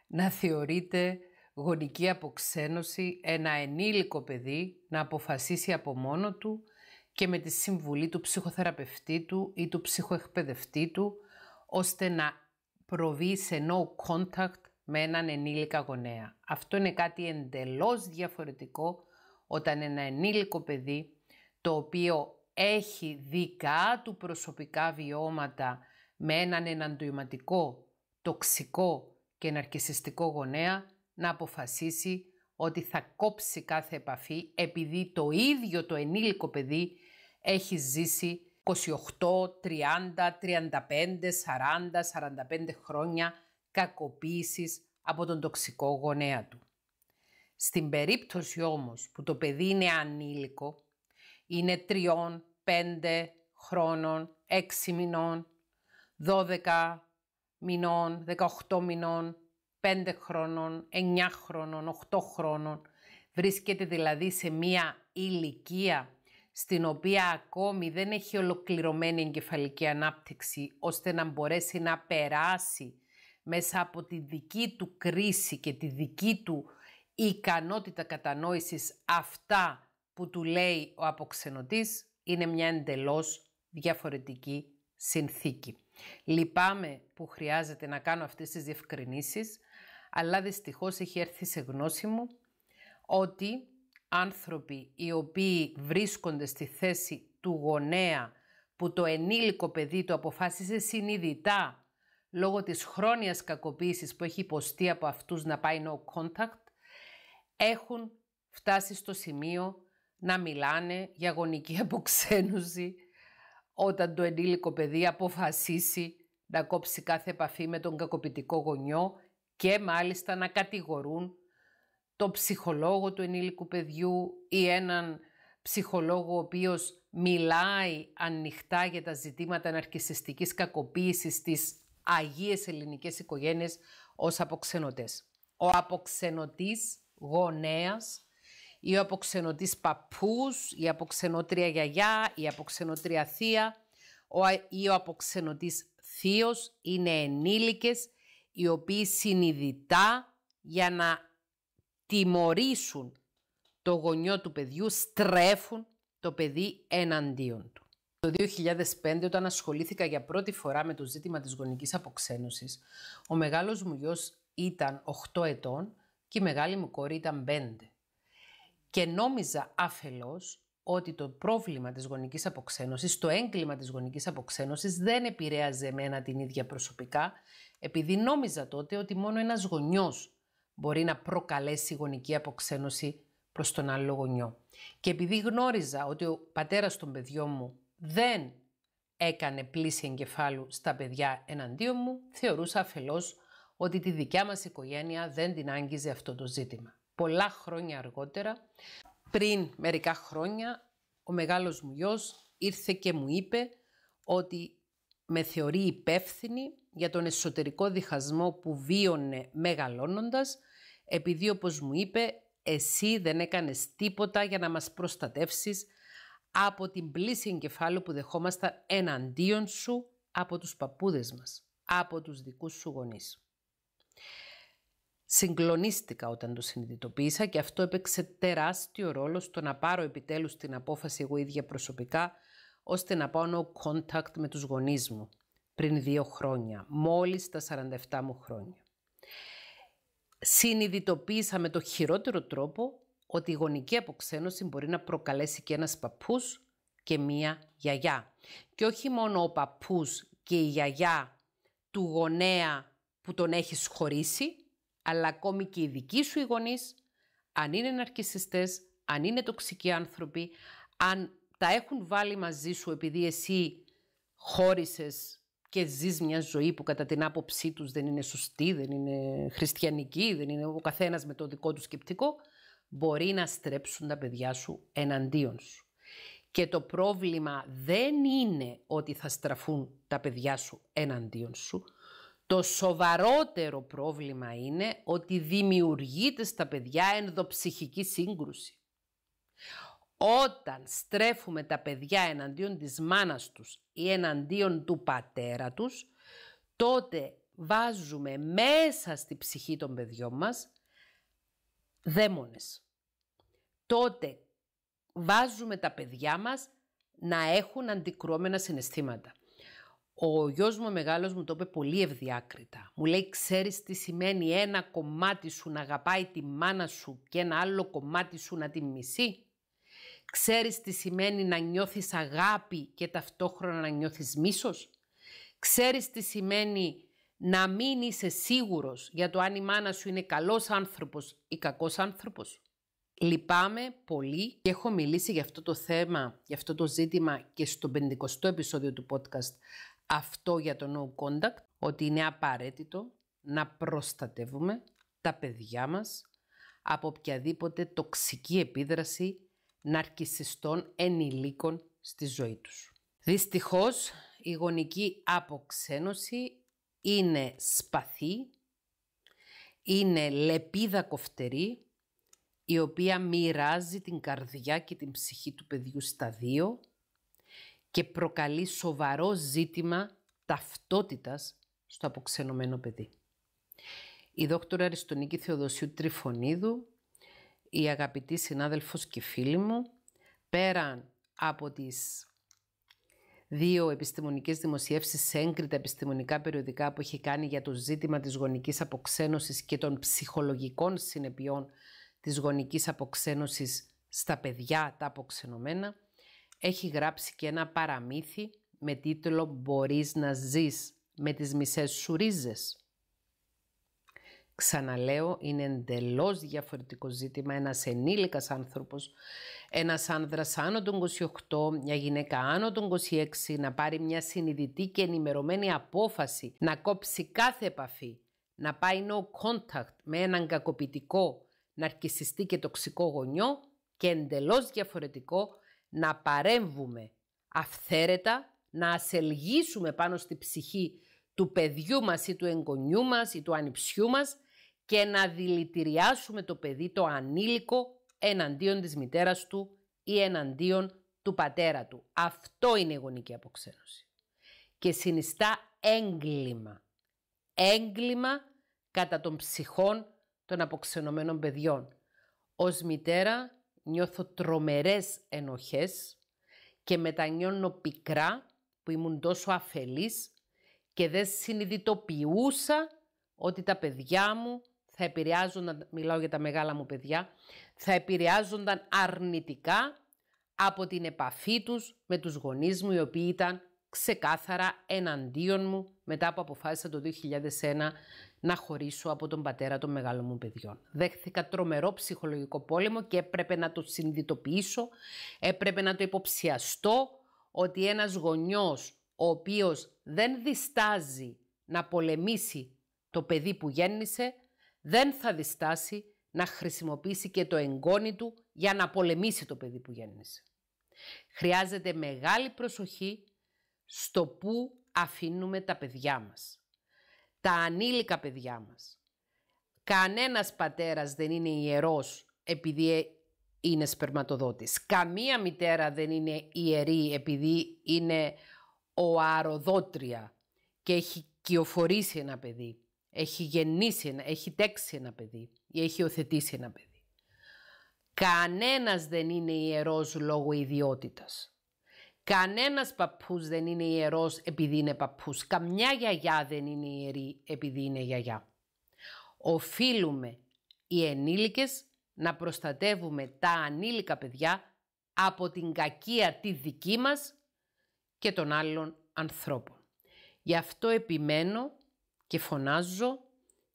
να θεωρείται γονική αποξένωση ένα ενήλικο παιδί να αποφασίσει από μόνο του και με τη συμβουλή του ψυχοθεραπευτή του ή του ψυχοεκπαιδευτή του, ώστε να προβεί σε no contact με έναν ενήλικα γονέα. Αυτό είναι κάτι εντελώς διαφορετικό όταν ένα ενήλικο παιδί το οποίο έχει δικά του προσωπικά βιώματα με έναν εναντοηματικό τοξικό και ναρκισιστικό γονέα να αποφασίσει ότι θα κόψει κάθε επαφή επειδή το ίδιο το ενήλικο παιδί έχει ζήσει 28, 30, 35, 40, 45 χρόνια κακοποίησης από τον τοξικό γονέα του. Στην περίπτωση όμως που το παιδί είναι ανήλικο, είναι 3, 5 χρόνων, 6 μηνών, 12, μηνών, 18 μηνών, 5 χρόνων, 9 χρόνων, 8 χρόνων. Βρίσκεται δηλαδή σε μία ηλικία στην οποία ακόμη δεν έχει ολοκληρωμένη εγκεφαλική ανάπτυξη ώστε να μπορέσει να περάσει μέσα από τη δική του κρίση και τη δική του ικανότητα κατανόησης αυτά που του λέει ο αποξενωτής είναι μια εντελώς διαφορετική συνθήκη. Λυπάμαι που χρειάζεται να κάνω αυτές τις διευκρινήσεις, αλλά δυστυχώς έχει έρθει σε γνώση μου ότι άνθρωποι οι οποίοι βρίσκονται στη θέση του γονέα που το ενήλικο παιδί του αποφάσισε συνειδητά λόγω της χρόνιας κακοποίησης που έχει υποστεί από αυτούς να πάει no contact, έχουν φτάσει στο σημείο να μιλάνε για γονική αποξένωση, όταν το ενήλικο παιδί αποφασίσει να κόψει κάθε επαφή με τον κακοποιητικό γονιό και μάλιστα να κατηγορούν το ψυχολόγο του ενήλικου παιδιού ή έναν ψυχολόγο ο οποίος μιλάει ανοιχτά για τα ζητήματα αναρκησιστικής κακοποίησης της Αγίες Ελληνικές οικογένειες ως αποξενωτές. Ο αποξενωτής γονέας ή ο αποξενωτής παππούς, η αποξενωτρία γιαγιά, η αποξενωτρία θεία ο, ή αποξενωτής θείος είναι ενήλικες οι οποίοι συνειδητά για να τιμωρήσουν το γονιό του παιδιού στρέφουν το παιδί εναντίον του. Το 2005, όταν ασχολήθηκα για πρώτη φορά με το ζήτημα της γονικής αποξένωσης, ο μεγάλος μου γιος ήταν 8 ετών και η μεγάλη μου κόρη ήταν 5 και νόμιζα αφελώς ότι το πρόβλημα της γονικής αποξένωσης, το έγκλημα της γονικής αποξένωσης δεν επηρέαζε εμένα την ίδια προσωπικά, επειδή νόμιζα τότε ότι μόνο ένας γονιός μπορεί να προκαλέσει γονική αποξένωση προς τον άλλο γονιό. Και επειδή γνώριζα ότι ο πατέρας των παιδιών μου δεν έκανε πλήση εγκεφάλου στα παιδιά εναντίον μου, θεωρούσα αφελώς ότι τη δικιά μας οικογένεια δεν την άγγιζε αυτό το ζήτημα πολλά χρόνια αργότερα. Πριν μερικά χρόνια ο μεγάλος μου γιος ήρθε και μου είπε ότι με θεωρεί υπεύθυνη για τον εσωτερικό διχασμό που βίωνε μεγαλώνοντας επειδή όπως μου είπε εσύ δεν έκανες τίποτα για να μας προστατεύσεις από την πλήση εγκεφάλου που δεχόμασταν εναντίον σου από τους παππούδες μας, από τους δικούς σου γονείς. Συγκλονίστηκα όταν το συνειδητοποίησα και αυτό έπαιξε τεράστιο ρόλο στο να πάρω επιτέλους την απόφαση εγώ ίδια προσωπικά ώστε να πάω no contact με τους γονείς μου πριν δύο χρόνια, μόλις τα 47 μου χρόνια. Συνειδητοποίησα με το χειρότερο τρόπο ότι η γονική αποξένωση μπορεί να προκαλέσει και ένας παππούς και μία γιαγιά. Και όχι μόνο ο παππούς και η γιαγιά του γονέα που τον έχεις χωρίσει, αλλά ακόμη και οι δικοί σου οι αν είναι ναρκισιστές, αν είναι τοξικοί άνθρωποι, αν τα έχουν βάλει μαζί σου επειδή εσύ χώρισες και ζεις μια ζωή που κατά την άποψή τους δεν είναι σωστή, δεν είναι χριστιανική, δεν είναι ο καθένας με το δικό του σκεπτικό, μπορεί να στρέψουν τα παιδιά σου εναντίον σου. Και το πρόβλημα δεν είναι ότι θα στραφούν τα παιδιά σου εναντίον σου. Το σοβαρότερο πρόβλημα είναι ότι δημιουργείται στα παιδιά ενδοψυχική σύγκρουση. Όταν στρέφουμε τα παιδιά εναντίον της μάνας τους ή εναντίον του πατέρα τους, τότε βάζουμε μέσα στη ψυχή των παιδιών μας δαίμονες. Τότε βάζουμε τα παιδιά μας να έχουν αντικρώμενα συναισθήματα. Ο γιος μου μεγάλο μεγάλος μου το είπε πολύ ευδιάκριτα. Μου λέει ξέρεις τι σημαίνει ένα κομμάτι σου να αγαπάει τη μάνα σου και ένα άλλο κομμάτι σου να τη μισεί. Ξέρεις τι σημαίνει να νιώθεις αγάπη και ταυτόχρονα να νιώθεις μίσος. Ξέρεις τι σημαίνει να μην είσαι σίγουρος για το αν η μάνα σου είναι καλός άνθρωπος ή κακός άνθρωπος. Λυπάμαι πολύ και έχω μιλήσει για αυτό το θέμα, για αυτό το ζήτημα και στο 50ο επεισόδιο του podcast αυτό για το no contact, ότι είναι απαραίτητο να προστατεύουμε τα παιδιά μας από οποιαδήποτε τοξική επίδραση ναρκισιστών ενηλίκων στη ζωή τους. Δυστυχώς, η γονική αποξένωση είναι σπαθή, είναι λεπίδα κοφτερή, η οποία μοιράζει την καρδιά και την ψυχή του παιδιού στα δύο και προκαλεί σοβαρό ζήτημα ταυτότητας στο αποξενωμένο παιδί. Η δόκτωρα Αριστονίκη Θεοδοσίου Τριφωνίδου, η αγαπητή συνάδελφος και φίλη μου, πέραν από τις δύο επιστημονικές δημοσιεύσεις σε έγκριτα επιστημονικά περιοδικά που έχει κάνει για το ζήτημα της γονικής αποξένωσης και των ψυχολογικών συνεπειών της γονικής αποξένωσης στα παιδιά τα αποξενωμένα, έχει γράψει και ένα παραμύθι με τίτλο «Μπορείς να ζεις με τις μισές σου ρίζες». Ξαναλέω, είναι εντελώς διαφορετικό ζήτημα. Ένας ενήλικας άνθρωπος, ένας άνδρας άνω των 28, μια γυναίκα άνω των 26, να πάρει μια συνειδητή και ενημερωμένη απόφαση, να κόψει κάθε επαφή, να πάει no contact με έναν κακοποιητικό, ναρκισιστή και τοξικό γονιό και εντελώς διαφορετικό να παρέμβουμε αυθαίρετα, να ασελγίσουμε πάνω στη ψυχή του παιδιού μας ή του εγγονιού μας ή του ανιψιού μας και να δηλητηριάσουμε το παιδί το ανήλικο εναντίον της μητέρας του ή εναντίον του πατέρα του. Αυτό είναι η γονική αποξένωση. Και συνιστά έγκλημα. Έγκλημα κατά των ψυχών των αποξενωμένων παιδιών. Ως μητέρα νιώθω τρομερές ενοχές και μετανιώνω πικρά που ήμουν τόσο αφελής και δεν συνειδητοποιούσα ότι τα παιδιά μου θα επηρεάζονταν, μιλάω για τα μεγάλα μου παιδιά, θα επηρεάζονταν αρνητικά από την επαφή τους με τους γονείς μου οι οποίοι ήταν ξεκάθαρα εναντίον μου μετά που αποφάσισα το 2001 να χωρίσω από τον πατέρα των μεγάλων μου παιδιών. Δέχθηκα τρομερό ψυχολογικό πόλεμο και έπρεπε να το συνειδητοποιήσω, έπρεπε να το υποψιαστώ ότι ένας γονιός ο οποίος δεν διστάζει να πολεμήσει το παιδί που γέννησε, δεν θα διστάσει να χρησιμοποιήσει και το εγγόνι του για να πολεμήσει το παιδί που γέννησε. Χρειάζεται μεγάλη προσοχή στο πού αφήνουμε τα παιδιά μας. Τα ανήλικα παιδιά μας. Κανένας πατέρας δεν είναι ιερός επειδή ε, είναι σπερματοδότης. Καμία μητέρα δεν είναι ιερή επειδή είναι ο αροδότρια και έχει κυοφορήσει ένα παιδί. Έχει γεννήσει, έχει τέξει ένα παιδί ή έχει οθετήσει ένα παιδί. Κανένας δεν είναι ιερός λόγω ιδιότητας. Κανένας παππούς δεν είναι ιερός επειδή είναι παππούς. Καμιά γιαγιά δεν είναι ιερή επειδή είναι γιαγιά. Οφείλουμε οι ενήλικες να προστατεύουμε τα ανήλικα παιδιά από την κακία τη δική μας και των άλλων ανθρώπων. Γι' αυτό επιμένω και φωνάζω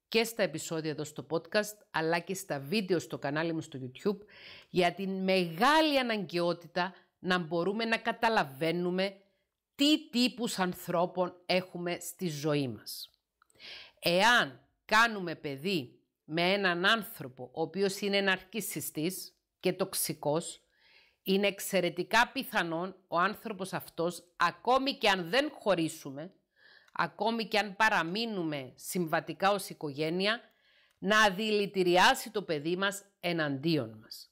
και στα επεισόδια εδώ στο podcast αλλά και στα βίντεο στο κανάλι μου στο YouTube για την μεγάλη αναγκαιότητα να μπορούμε να καταλαβαίνουμε τι τύπους ανθρώπων έχουμε στη ζωή μας. Εάν κάνουμε παιδί με έναν άνθρωπο ο οποίος είναι ναρκισιστής και τοξικός, είναι εξαιρετικά πιθανόν ο άνθρωπος αυτός, ακόμη και αν δεν χωρίσουμε, ακόμη και αν παραμείνουμε συμβατικά ως οικογένεια, να δηλητηριάσει το παιδί μας εναντίον μας.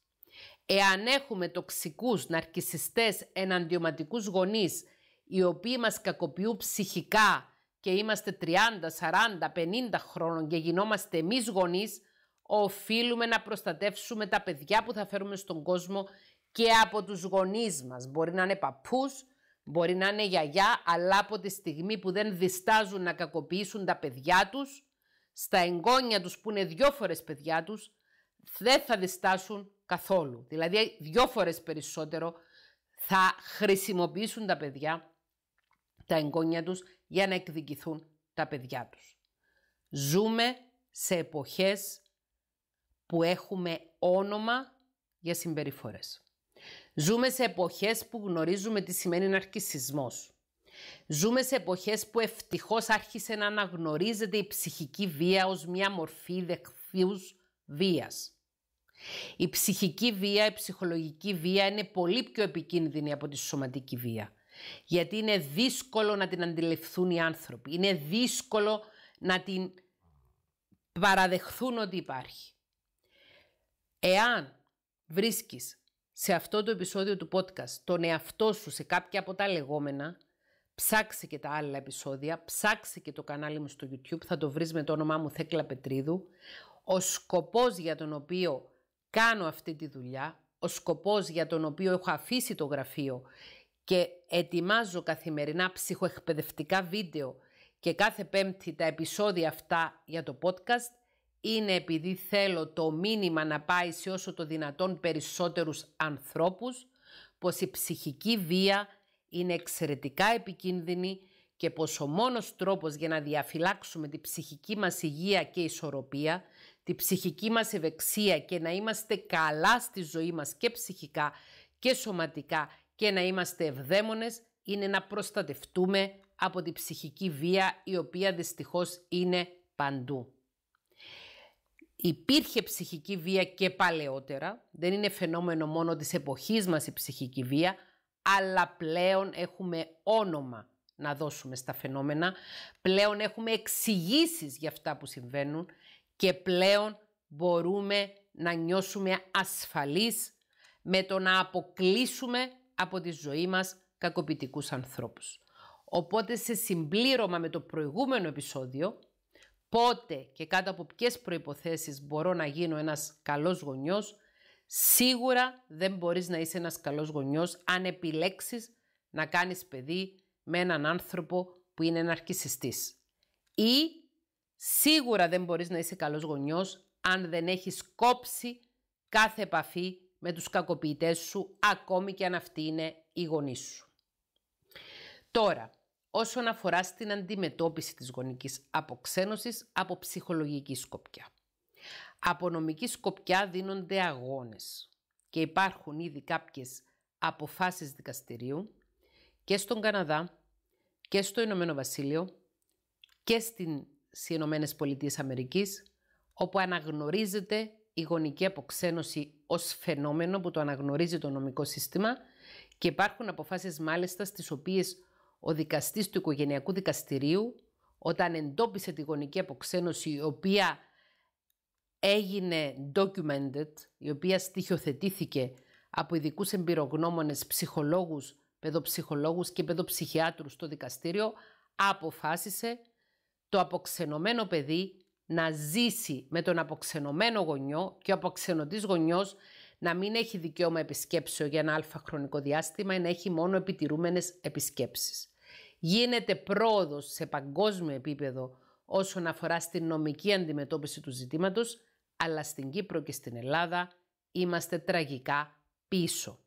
Εάν έχουμε τοξικούς, ναρκισιστές, εναντιωματικούς γονείς, οι οποίοι μας κακοποιούν ψυχικά και είμαστε 30, 40, 50 χρόνων και γινόμαστε εμείς γονείς, οφείλουμε να προστατεύσουμε τα παιδιά που θα φέρουμε στον κόσμο και από τους γονείς μας. Μπορεί να είναι παππούς, μπορεί να είναι γιαγιά, αλλά από τη στιγμή που δεν διστάζουν να κακοποιήσουν τα παιδιά τους, στα εγγόνια τους που είναι δυο φορές παιδιά τους, δεν θα διστάσουν καθόλου. Δηλαδή δυο φορές περισσότερο θα χρησιμοποιήσουν τα παιδιά, τα εγγόνια τους, για να εκδικηθούν τα παιδιά τους. Ζούμε σε εποχές που έχουμε όνομα για συμπεριφορές. Ζούμε σε εποχές που γνωρίζουμε τι σημαίνει ναρκισισμός. Ζούμε σε εποχές που ευτυχώς άρχισε να αναγνωρίζεται η ψυχική βία ως μια μορφή δεχθείους βίας. Η ψυχική βία, η ψυχολογική βία είναι πολύ πιο επικίνδυνη από τη σωματική βία. Γιατί είναι δύσκολο να την αντιληφθούν οι άνθρωποι. Είναι δύσκολο να την παραδεχθούν ότι υπάρχει. Εάν βρίσκεις σε αυτό το επεισόδιο του podcast τον εαυτό σου σε κάποια από τα λεγόμενα, ψάξε και τα άλλα επεισόδια, ψάξε και το κανάλι μου στο YouTube, θα το βρεις με το όνομά μου Θέκλα Πετρίδου. Ο σκοπός για τον οποίο κάνω αυτή τη δουλειά, ο σκοπός για τον οποίο έχω αφήσει το γραφείο και ετοιμάζω καθημερινά ψυχοεκπαιδευτικά βίντεο και κάθε πέμπτη τα επεισόδια αυτά για το podcast είναι επειδή θέλω το μήνυμα να πάει σε όσο το δυνατόν περισσότερους ανθρώπους πως η ψυχική βία είναι εξαιρετικά επικίνδυνη και πως ο μόνος τρόπος για να διαφυλάξουμε τη ψυχική μας υγεία και ισορροπία τη ψυχική μας ευεξία και να είμαστε καλά στη ζωή μας και ψυχικά και σωματικά και να είμαστε ευδαίμονες είναι να προστατευτούμε από τη ψυχική βία η οποία δυστυχώς είναι παντού. Υπήρχε ψυχική βία και παλαιότερα, δεν είναι φαινόμενο μόνο της εποχής μας η ψυχική βία, αλλά πλέον έχουμε όνομα να δώσουμε στα φαινόμενα, πλέον έχουμε εξηγήσεις για αυτά που συμβαίνουν και πλέον μπορούμε να νιώσουμε ασφαλείς με το να αποκλείσουμε από τη ζωή μας κακοποιητικούς ανθρώπους. Οπότε σε συμπλήρωμα με το προηγούμενο επεισόδιο, πότε και κάτω από ποιες προϋποθέσεις μπορώ να γίνω ένας καλός γονιός, σίγουρα δεν μπορείς να είσαι ένας καλός γονιός αν επιλέξεις να κάνεις παιδί με έναν άνθρωπο που είναι αρχισιστής. ή Σίγουρα δεν μπορείς να είσαι καλός γονιός αν δεν έχεις κόψει κάθε επαφή με τους κακοποιητές σου, ακόμη και αν αυτοί είναι οι γονείς σου. Τώρα, όσον αφορά στην αντιμετώπιση της γονικής αποξένωσης από ψυχολογική σκοπιά. Από νομική σκοπιά δίνονται αγώνες και υπάρχουν ήδη κάποιες αποφάσεις δικαστηρίου και στον Καναδά και στο Ηνωμένο Βασίλειο και στην στις Ηνωμένες Αμερικής, όπου αναγνωρίζεται η γονική αποξένωση ως φαινόμενο που το αναγνωρίζει το νομικό σύστημα και υπάρχουν αποφάσεις μάλιστα στις οποίες ο δικαστής του οικογενειακού δικαστηρίου όταν εντόπισε τη γονική αποξένωση η οποία έγινε documented, η οποία στοιχειοθετήθηκε από ειδικούς εμπειρογνώμονες ψυχολόγους, παιδοψυχολόγους και παιδοψυχιάτρους στο δικαστήριο, αποφάσισε το αποξενωμένο παιδί να ζήσει με τον αποξενωμένο γονιό και ο αποξενωτής γονιός να μην έχει δικαίωμα επισκέψεων για ένα αλφα χρονικό διάστημα ή να έχει μόνο επιτηρούμενες επισκέψεις. Γίνεται πρόοδος σε παγκόσμιο επίπεδο όσον αφορά στην νομική αντιμετώπιση του ζητήματος, αλλά στην Κύπρο και στην Ελλάδα είμαστε τραγικά πίσω.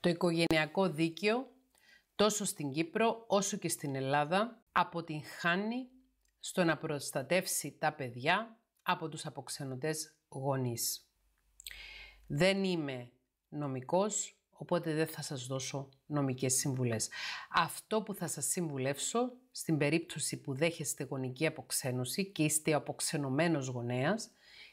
Το οικογενειακό δίκαιο, τόσο στην Κύπρο όσο και στην Ελλάδα, αποτυγχάνει στο να προστατεύσει τα παιδιά από τους αποξενωτές γονείς. Δεν είμαι νομικός, οπότε δεν θα σας δώσω νομικές συμβουλές. Αυτό που θα σας συμβουλεύσω στην περίπτωση που δέχεστε γονική αποξένωση και είστε αποξενωμένος γονέας,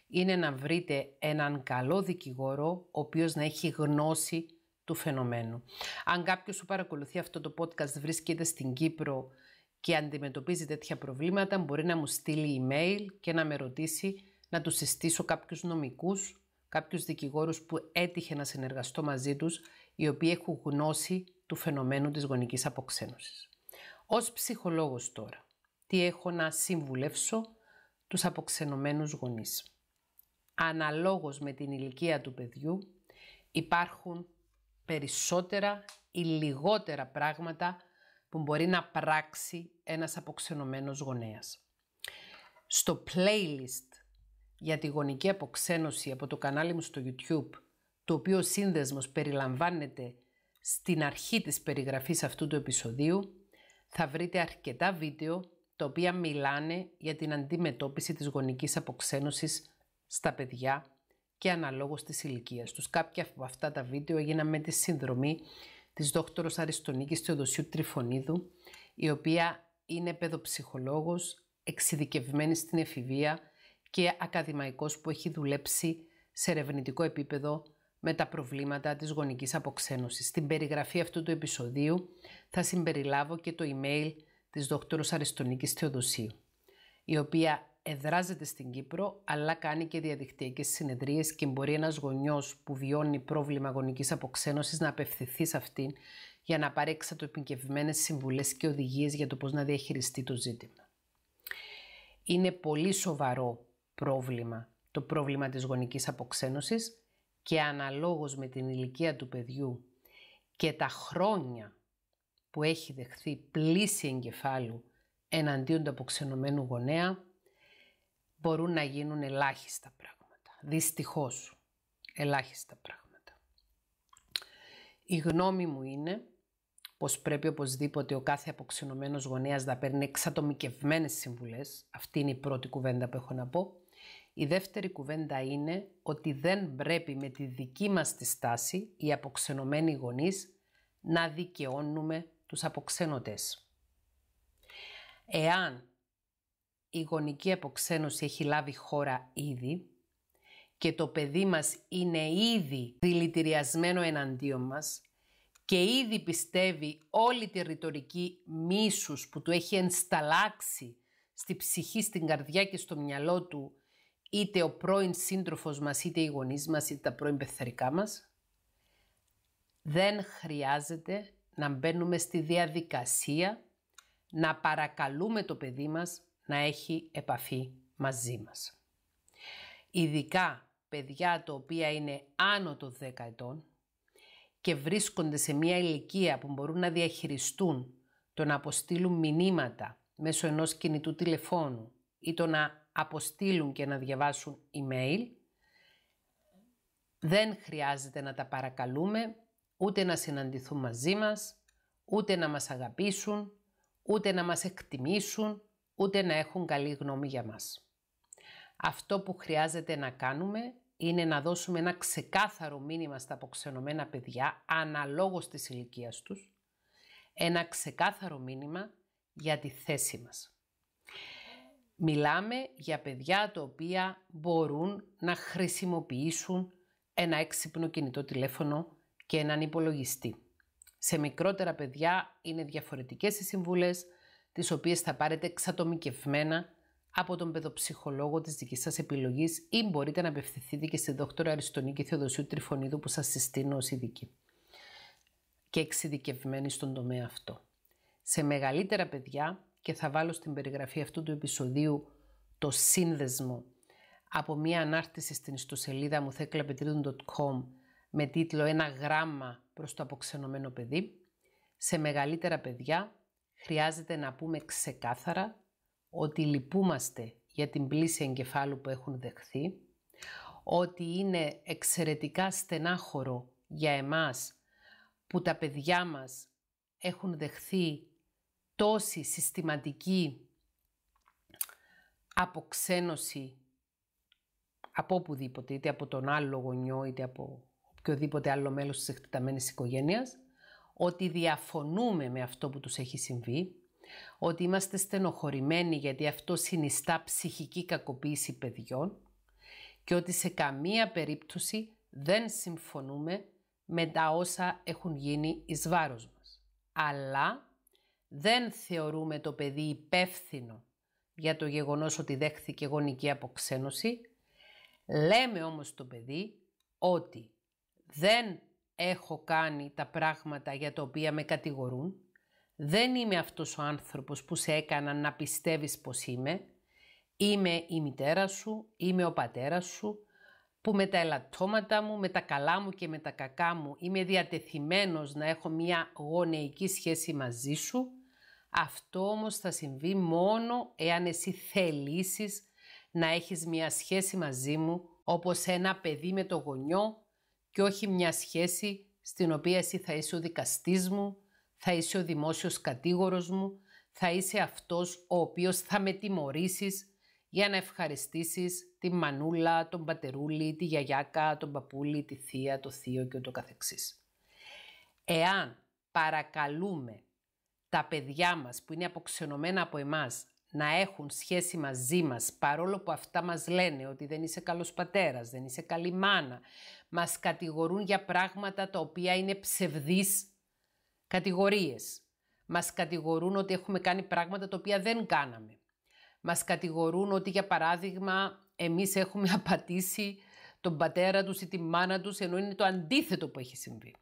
είναι να βρείτε έναν καλό δικηγόρο, ο οποίος να έχει γνώση του φαινομένου. Αν κάποιος σου παρακολουθεί αυτό το podcast βρίσκεται στην Κύπρο και αντιμετωπίζει τέτοια προβλήματα μπορεί να μου στείλει email και να με ρωτήσει να του συστήσω κάποιους νομικούς, κάποιους δικηγόρους που έτυχε να συνεργαστώ μαζί τους, οι οποίοι έχουν γνώση του φαινομένου της γονικής αποξένωσης. Ως ψυχολόγος τώρα, τι έχω να συμβουλεύσω τους αποξενωμένους γονείς. Αναλόγως με την ηλικία του παιδιού υπάρχουν περισσότερα ή λιγότερα πράγματα που μπορεί να πράξει ένας αποξενωμένος γονέας. Στο playlist για τη γονική αποξένωση από το κανάλι μου στο YouTube, το οποίο σύνδεσμος περιλαμβάνεται στην αρχή της περιγραφής αυτού του επεισοδίου, θα βρείτε αρκετά βίντεο τα οποία μιλάνε για την αντιμετώπιση της γονικής αποξένωσης στα παιδιά και αναλόγως της ηλικίας τους. Κάποια από αυτά τα βίντεο έγιναν με τη συνδρομή της δόκτωρος Αριστονίκης Θεοδοσίου Τριφωνίδου, η οποία είναι παιδοψυχολόγος, εξειδικευμένη στην εφηβεία και ακαδημαϊκός που έχει δουλέψει σε ερευνητικό επίπεδο με τα προβλήματα της γονικής αποξένωσης. Στην περιγραφή αυτού του επεισοδίου θα συμπεριλάβω και το email της δόκτωρος Αριστονίκης Θεοδοσίου, η οποία εδράζεται στην Κύπρο, αλλά κάνει και διαδικτυακές συνεδρίες και μπορεί ένας γονιός που βιώνει πρόβλημα γονικής αποξένωσης να απευθυνθεί σε αυτήν για να πάρει εξατοπικευμένες συμβουλές και οδηγίες για το πώς να διαχειριστεί το ζήτημα. Είναι πολύ σοβαρό πρόβλημα το πρόβλημα της γονικής αποξένωσης και αναλόγως με την ηλικία του παιδιού και τα χρόνια που έχει δεχθεί πλήση εγκεφάλου εναντίον του αποξενωμένου γονέα, μπορούν να γίνουν ελάχιστα πράγματα. Δυστυχώς, ελάχιστα πράγματα. Η γνώμη μου είναι πως πρέπει οπωσδήποτε ο κάθε αποξενωμένος γονέας να παίρνει εξατομικευμένες συμβουλές. Αυτή είναι η πρώτη κουβέντα που έχω να πω. Η δεύτερη κουβέντα είναι ότι δεν πρέπει με τη δική μας τη στάση οι αποξενωμένοι γονείς να δικαιώνουμε τους αποξενωτές. Εάν η γονική αποξένωση έχει λάβει χώρα ήδη και το παιδί μας είναι ήδη δηλητηριασμένο εναντίον μας και ήδη πιστεύει όλη τη ρητορική μίσους που του έχει ενσταλάξει στη ψυχή, στην καρδιά και στο μυαλό του είτε ο πρώην σύντροφος μας, είτε οι γονείς μας, είτε τα πρώην πεθερικά μας, δεν χρειάζεται να μπαίνουμε στη διαδικασία να παρακαλούμε το παιδί μας να έχει επαφή μαζί μας. Ειδικά παιδιά τα οποία είναι άνω των 10 ετών και βρίσκονται σε μια ηλικία που μπορούν να διαχειριστούν το να αποστείλουν μηνύματα μέσω ενός κινητού τηλεφώνου ή το να αποστείλουν και να διαβάσουν email, δεν χρειάζεται να τα παρακαλούμε, ούτε να συναντηθούν μαζί μας, ούτε να μας αγαπήσουν, ούτε να μας εκτιμήσουν, ούτε να έχουν καλή γνώμη για μας. Αυτό που χρειάζεται να κάνουμε είναι να δώσουμε ένα ξεκάθαρο μήνυμα στα αποξενωμένα παιδιά αναλόγως της ηλικίας τους, ένα ξεκάθαρο μήνυμα για τη θέση μας. Μιλάμε για παιδιά τα οποία μπορούν να χρησιμοποιήσουν ένα έξυπνο κινητό τηλέφωνο και έναν υπολογιστή. Σε μικρότερα παιδιά είναι διαφορετικές οι συμβουλές, τις οποίες θα πάρετε εξατομικευμένα από τον παιδοψυχολόγο της δικής σας επιλογής ή μπορείτε να απευθυνθείτε και στη δόκτωρα Αριστονίκη Θεοδοσίου Τριφωνίδου που σας συστήνω ως ειδική και εξειδικευμένη στον τομέα αυτό. Σε μεγαλύτερα παιδιά και θα βάλω στην περιγραφή αυτού του επεισοδίου το σύνδεσμο από μία ανάρτηση στην ιστοσελίδα μου theklapetridon.com με τίτλο «Ένα γράμμα προς το αποξενωμένο παιδί». Σε μεγαλύτερα παιδιά χρειάζεται να πούμε ξεκάθαρα ότι λυπούμαστε για την πλήση εγκεφάλου που έχουν δεχθεί, ότι είναι εξαιρετικά στενάχωρο για εμάς που τα παιδιά μας έχουν δεχθεί τόση συστηματική αποξένωση από οπουδήποτε, είτε από τον άλλο γονιό, είτε από οποιοδήποτε άλλο μέλος της εκτεταμένης οικογένειας, ότι διαφωνούμε με αυτό που τους έχει συμβεί, ότι είμαστε στενοχωρημένοι γιατί αυτό συνιστά ψυχική κακοποίηση παιδιών και ότι σε καμία περίπτωση δεν συμφωνούμε με τα όσα έχουν γίνει εις βάρος μας. Αλλά δεν θεωρούμε το παιδί υπεύθυνο για το γεγονός ότι δέχθηκε γονική αποξένωση. Λέμε όμως το παιδί ότι δεν έχω κάνει τα πράγματα για τα οποία με κατηγορούν. Δεν είμαι αυτός ο άνθρωπος που σε έκανα να πιστεύεις πως είμαι. Είμαι η μητέρα σου, είμαι ο πατέρας σου, που με τα ελαττώματα μου, με τα καλά μου και με τα κακά μου είμαι διατεθειμένος να έχω μια γονεϊκή σχέση μαζί σου. Αυτό όμως θα συμβεί μόνο εάν εσύ θελήσεις να έχεις μια σχέση μαζί μου όπως ένα παιδί με το γονιό και όχι μια σχέση στην οποία εσύ θα είσαι ο δικαστής μου, θα είσαι ο δημόσιος κατήγορος μου, θα είσαι αυτός ο οποίος θα με τιμωρήσεις για να ευχαριστήσεις τη μανούλα, τον πατερούλη, τη γιαγιάκα, τον παππούλη, τη θεία, το θείο και ούτω καθεξής. Εάν παρακαλούμε τα παιδιά μας που είναι αποξενωμένα από εμάς να έχουν σχέση μαζί μας παρόλο που αυτά μας λένε ότι δεν είσαι καλός πατέρας, δεν είσαι καλή μάνα, μας κατηγορούν για πράγματα τα οποία είναι ψευδείς κατηγορίες. Μας κατηγορούν ότι έχουμε κάνει πράγματα τα οποία δεν κάναμε. Μας κατηγορούν ότι για παράδειγμα εμείς έχουμε απατήσει τον πατέρα τους ή τη μάνα τους ενώ είναι το αντίθετο που έχει συμβεί.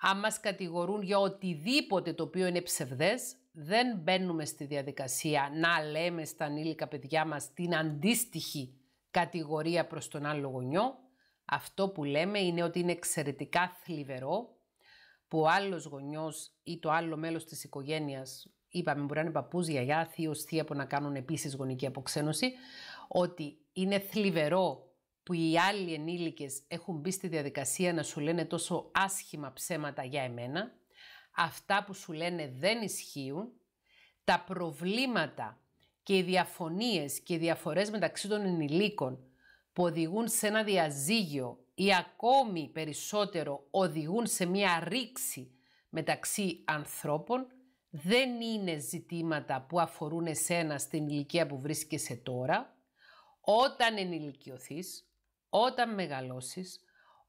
Αν μας κατηγορούν για οτιδήποτε το οποίο είναι ψευδές, δεν μπαίνουμε στη διαδικασία να λέμε στα ανήλικα παιδιά μας την αντίστοιχη κατηγορία προς τον άλλο γονιό, αυτό που λέμε είναι ότι είναι εξαιρετικά θλιβερό που ο άλλος γονιός ή το άλλο μέλος της οικογένειας, είπαμε μπορεί να είναι παππούς, γιαγιά, θείος, θεία που να κάνουν επίσης γονική αποξένωση, ότι είναι θλιβερό που οι άλλοι ενήλικες έχουν μπει στη διαδικασία να σου λένε τόσο άσχημα ψέματα για εμένα, αυτά που σου λένε δεν ισχύουν, τα προβλήματα και οι διαφωνίες και οι διαφορές μεταξύ των ενηλίκων που οδηγούν σε ένα διαζύγιο ή ακόμη περισσότερο οδηγούν σε μία ρήξη μεταξύ ανθρώπων δεν είναι ζητήματα που αφορούν εσένα στην ηλικία που βρίσκεσαι τώρα, όταν ενηλικιωθείς, όταν μεγαλώσεις,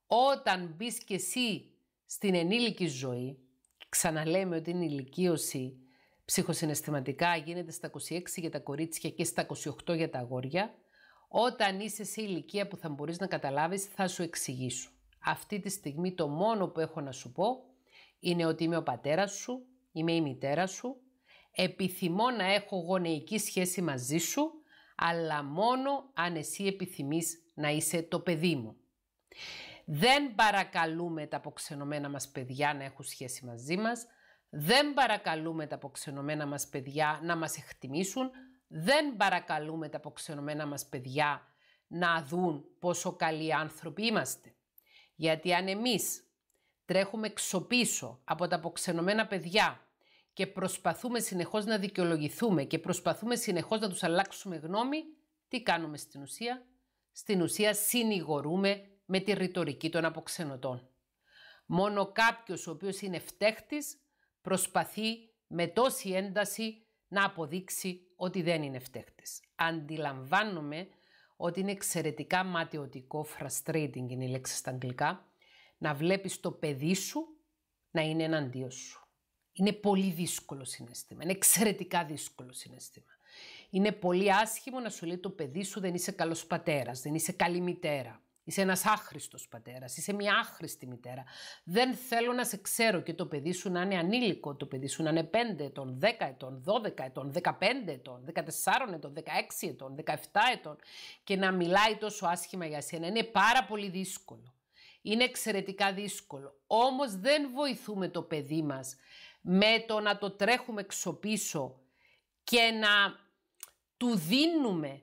όταν μπει και εσύ στην ενήλικη ζωή, ξαναλέμε ότι η ηλικίωση ψυχοσυναισθηματικά γίνεται στα 26 για τα κορίτσια και στα 28 για τα αγόρια, όταν είσαι σε ηλικία που θα μπορείς να καταλάβεις, θα σου εξηγήσω. Αυτή τη στιγμή το μόνο που έχω να σου πω είναι ότι είμαι ο πατέρας σου, είμαι η μητέρα σου, επιθυμώ να έχω γονεϊκή σχέση μαζί σου, αλλά μόνο αν εσύ επιθυμείς να είσαι το παιδί μου. Δεν παρακαλούμε τα αποξενωμένα μας παιδιά να έχουν σχέση μαζί μας, δεν παρακαλούμε τα αποξενωμένα μας παιδιά να μας εκτιμήσουν, δεν παρακαλούμε τα αποξενωμένα μας παιδιά να δουν πόσο καλοί άνθρωποι είμαστε. Γιατί αν εμείς τρέχουμε ξοπίσω από τα αποξενωμένα παιδιά και προσπαθούμε συνεχώς να δικαιολογηθούμε και προσπαθούμε συνεχώς να τους αλλάξουμε γνώμη, τι κάνουμε στην ουσία. Στην ουσία συνηγορούμε με τη ρητορική των αποξενωτών. Μόνο κάποιος ο οποίος είναι φταίχτης προσπαθεί με τόση ένταση να αποδείξει ότι δεν είναι φταίχτες. Αντιλαμβάνομαι ότι είναι εξαιρετικά ματιωτικό, frustrating είναι η λέξη στα αγγλικά, να βλέπεις το παιδί σου να είναι εναντίον σου. Είναι πολύ δύσκολο συνέστημα, είναι εξαιρετικά δύσκολο συνέστημα. Είναι πολύ άσχημο να σου λέει το παιδί σου δεν είσαι καλός πατέρας, δεν είσαι καλή μητέρα. Είσαι ένας άχρηστος πατέρας, είσαι μια άχρηστη μητέρα. Δεν θέλω να σε ξέρω και το παιδί σου να είναι ανήλικο, το παιδί σου να είναι 5 ετών, 10 ετών, 12 ετών, 15 ετών, 14 ετών, 16 ετών, 17 ετών και να μιλάει τόσο άσχημα για σένα. Είναι πάρα πολύ δύσκολο. Είναι εξαιρετικά δύσκολο. Όμως δεν βοηθούμε το παιδί μας με το να το τρέχουμε εξωπίσω και να του δίνουμε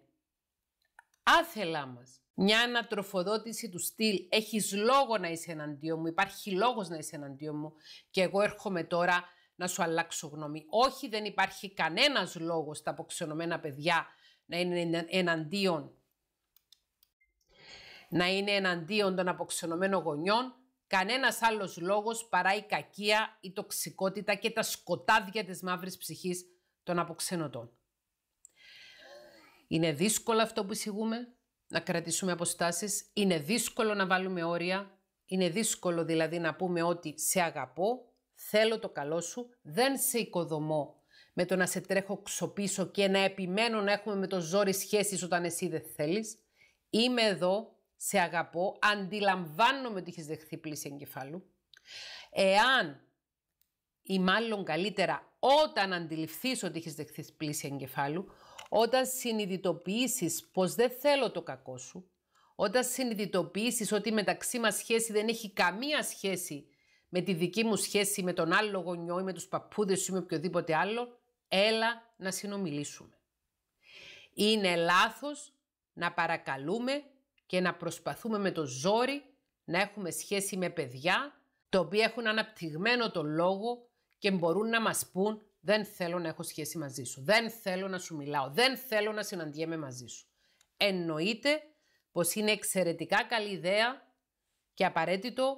άθελά μας μια ανατροφοδότηση του στυλ. Έχεις λόγο να είσαι εναντίον μου, υπάρχει λόγος να είσαι εναντίον μου και εγώ έρχομαι τώρα να σου αλλάξω γνώμη. Όχι, δεν υπάρχει κανένας λόγος τα αποξενωμένα παιδιά να είναι εναντίον να είναι εναντίον των αποξενωμένων γονιών, κανένας άλλος λόγος παρά η κακία, η τοξικότητα και τα σκοτάδια της μαύρης ψυχής των αποξενωτών. Είναι δύσκολο αυτό που εισηγούμε, να κρατήσουμε αποστάσεις, είναι δύσκολο να βάλουμε όρια, είναι δύσκολο δηλαδή να πούμε ότι σε αγαπώ, θέλω το καλό σου, δεν σε οικοδομώ με το να σε τρέχω ξοπίσω και να επιμένω να έχουμε με το ζόρι σχέσεις όταν εσύ δεν θέλεις. Είμαι εδώ, σε αγαπώ, αντιλαμβάνομαι ότι έχεις δεχθεί πλήση εγκεφάλου. Εάν ή μάλλον καλύτερα όταν αντιληφθείς ότι έχεις δεχθείς πλήση εγκεφάλου, όταν συνειδητοποιήσεις πως δεν θέλω το κακό σου, όταν συνειδητοποιήσεις ότι η μεταξύ μας σχέση δεν έχει καμία σχέση με τη δική μου σχέση με τον άλλο γονιό ή με τους παππούδες ή με οποιοδήποτε άλλο, έλα να συνομιλήσουμε. Είναι λάθος να παρακαλούμε και να προσπαθούμε με το ζόρι να έχουμε σχέση με παιδιά τα οποία έχουν αναπτυγμένο το λόγο και μπορούν να μας πούν δεν θέλω να έχω σχέση μαζί σου. Δεν θέλω να σου μιλάω. Δεν θέλω να συναντιέμαι μαζί σου. Εννοείται πως είναι εξαιρετικά καλή ιδέα και απαραίτητο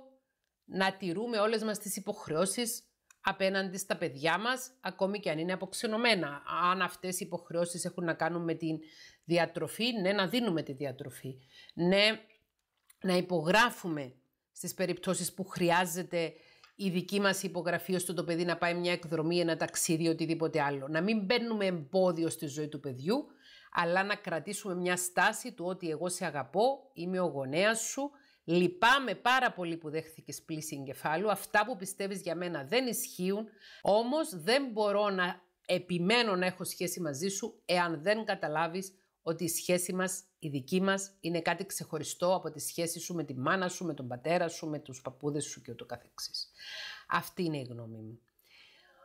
να τηρούμε όλες μας τις υποχρεώσεις απέναντι στα παιδιά μας, ακόμη και αν είναι αποξενωμένα. Αν αυτές οι υποχρεώσεις έχουν να κάνουν με τη διατροφή, ναι, να δίνουμε τη διατροφή. Ναι, να υπογράφουμε στις περιπτώσεις που χρειάζεται η δική μας υπογραφή ώστε το παιδί να πάει μια εκδρομή, ένα ταξίδι, οτιδήποτε άλλο. Να μην μπαίνουμε εμπόδιο στη ζωή του παιδιού, αλλά να κρατήσουμε μια στάση του ότι εγώ σε αγαπώ, είμαι ο γονέας σου, λυπάμαι πάρα πολύ που δέχθηκες πλήση εγκεφάλου, αυτά που πιστεύεις για μένα δεν ισχύουν, όμως δεν μπορώ να επιμένω να έχω σχέση μαζί σου εάν δεν καταλάβεις ότι η σχέση μας, η δική μας είναι κάτι ξεχωριστό από τη σχέση σου με τη μάνα σου, με τον πατέρα σου, με τους παππούδες σου και ούτω καθεξής. Αυτή είναι η γνώμη μου.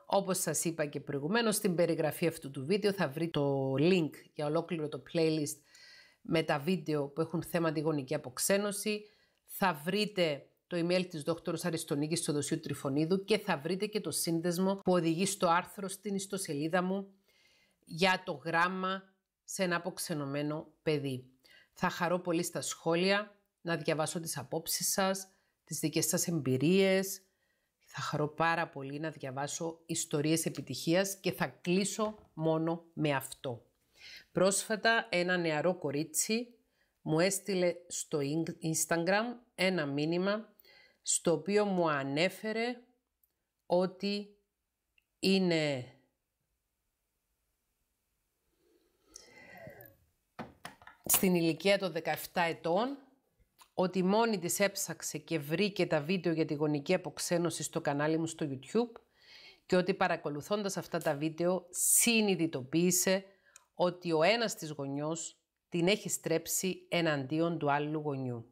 Όπως σας είπα και προηγουμένως στην περιγραφή αυτού του βίντεο θα βρείτε το link για ολόκληρο το playlist με τα βίντεο που έχουν θέμα τη γονική αποξένωση. Θα βρείτε το email της δόκτωρος Αριστονίκης στο δοσίου Τριφωνίδου και θα βρείτε και το σύνδεσμο που οδηγεί στο άρθρο στην ιστοσελίδα μου για το γράμμα σε ένα αποξενωμένο παιδί. Θα χαρώ πολύ στα σχόλια να διαβάσω τις απόψεις σας, τις δικές σας εμπειρίες. Θα χαρώ πάρα πολύ να διαβάσω ιστορίες επιτυχίας και θα κλείσω μόνο με αυτό. Πρόσφατα ένα νεαρό κορίτσι μου έστειλε στο Instagram ένα μήνυμα στο οποίο μου ανέφερε ότι είναι στην ηλικία των 17 ετών ότι μόνη της έψαξε και βρήκε τα βίντεο για τη γονική αποξένωση στο κανάλι μου στο YouTube και ότι παρακολουθώντας αυτά τα βίντεο συνειδητοποίησε ότι ο ένας της γονιός την έχει στρέψει εναντίον του άλλου γονιού.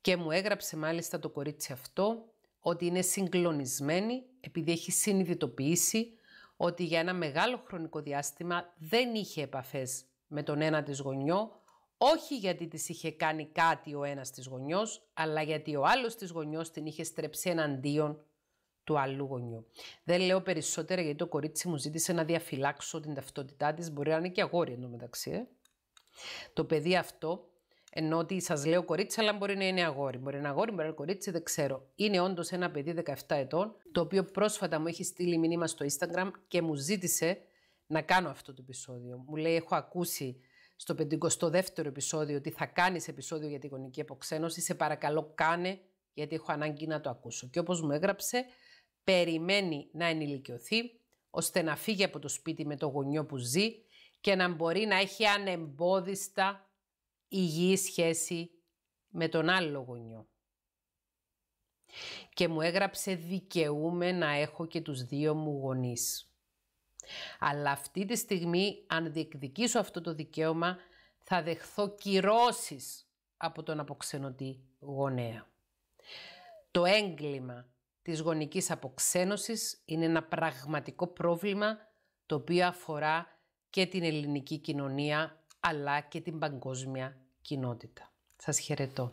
Και μου έγραψε μάλιστα το κορίτσι αυτό ότι είναι συγκλονισμένη επειδή έχει συνειδητοποιήσει ότι για ένα μεγάλο χρονικό διάστημα δεν είχε επαφές με τον ένα της γονιό, όχι γιατί της είχε κάνει κάτι ο ένας της γονιός, αλλά γιατί ο άλλος της γονιός την είχε στρεψεί εναντίον του άλλου γονιού. Δεν λέω περισσότερα γιατί το κορίτσι μου ζήτησε να διαφυλάξω την ταυτότητά της, μπορεί να είναι και αγόρι εντωμεταξύ. Ε. Το παιδί αυτό, ενώ ότι σας λέω κορίτσι, αλλά μπορεί να είναι αγόρι, μπορεί να είναι αγόρι, μπορεί να είναι κορίτσι, δεν ξέρω. Είναι όντως ένα παιδί 17 ετών, το οποίο πρόσφατα μου έχει στείλει μήνυμα στο Instagram και μου ζήτησε να κάνω αυτό το επεισόδιο. Μου λέει, έχω ακούσει στο 52ο επεισόδιο ότι θα κάνεις επεισόδιο για τη γονική αποξένωση. Σε παρακαλώ κάνε, γιατί έχω ανάγκη να το ακούσω. Και όπως μου έγραψε, περιμένει να ενηλικιωθεί, ώστε να φύγει από το σπίτι με το γονιό που ζει και να μπορεί να έχει ανεμπόδιστα υγιή σχέση με τον άλλο γονιό. Και μου έγραψε δικαιούμαι να έχω και τους δύο μου γονείς. Αλλά αυτή τη στιγμή, αν διεκδικήσω αυτό το δικαίωμα, θα δεχθώ κυρώσεις από τον αποξενωτή γονέα. Το έγκλημα της γονικής αποξένωσης είναι ένα πραγματικό πρόβλημα το οποίο αφορά και την ελληνική κοινωνία αλλά και την παγκόσμια κοινότητα. Σας χαιρετώ.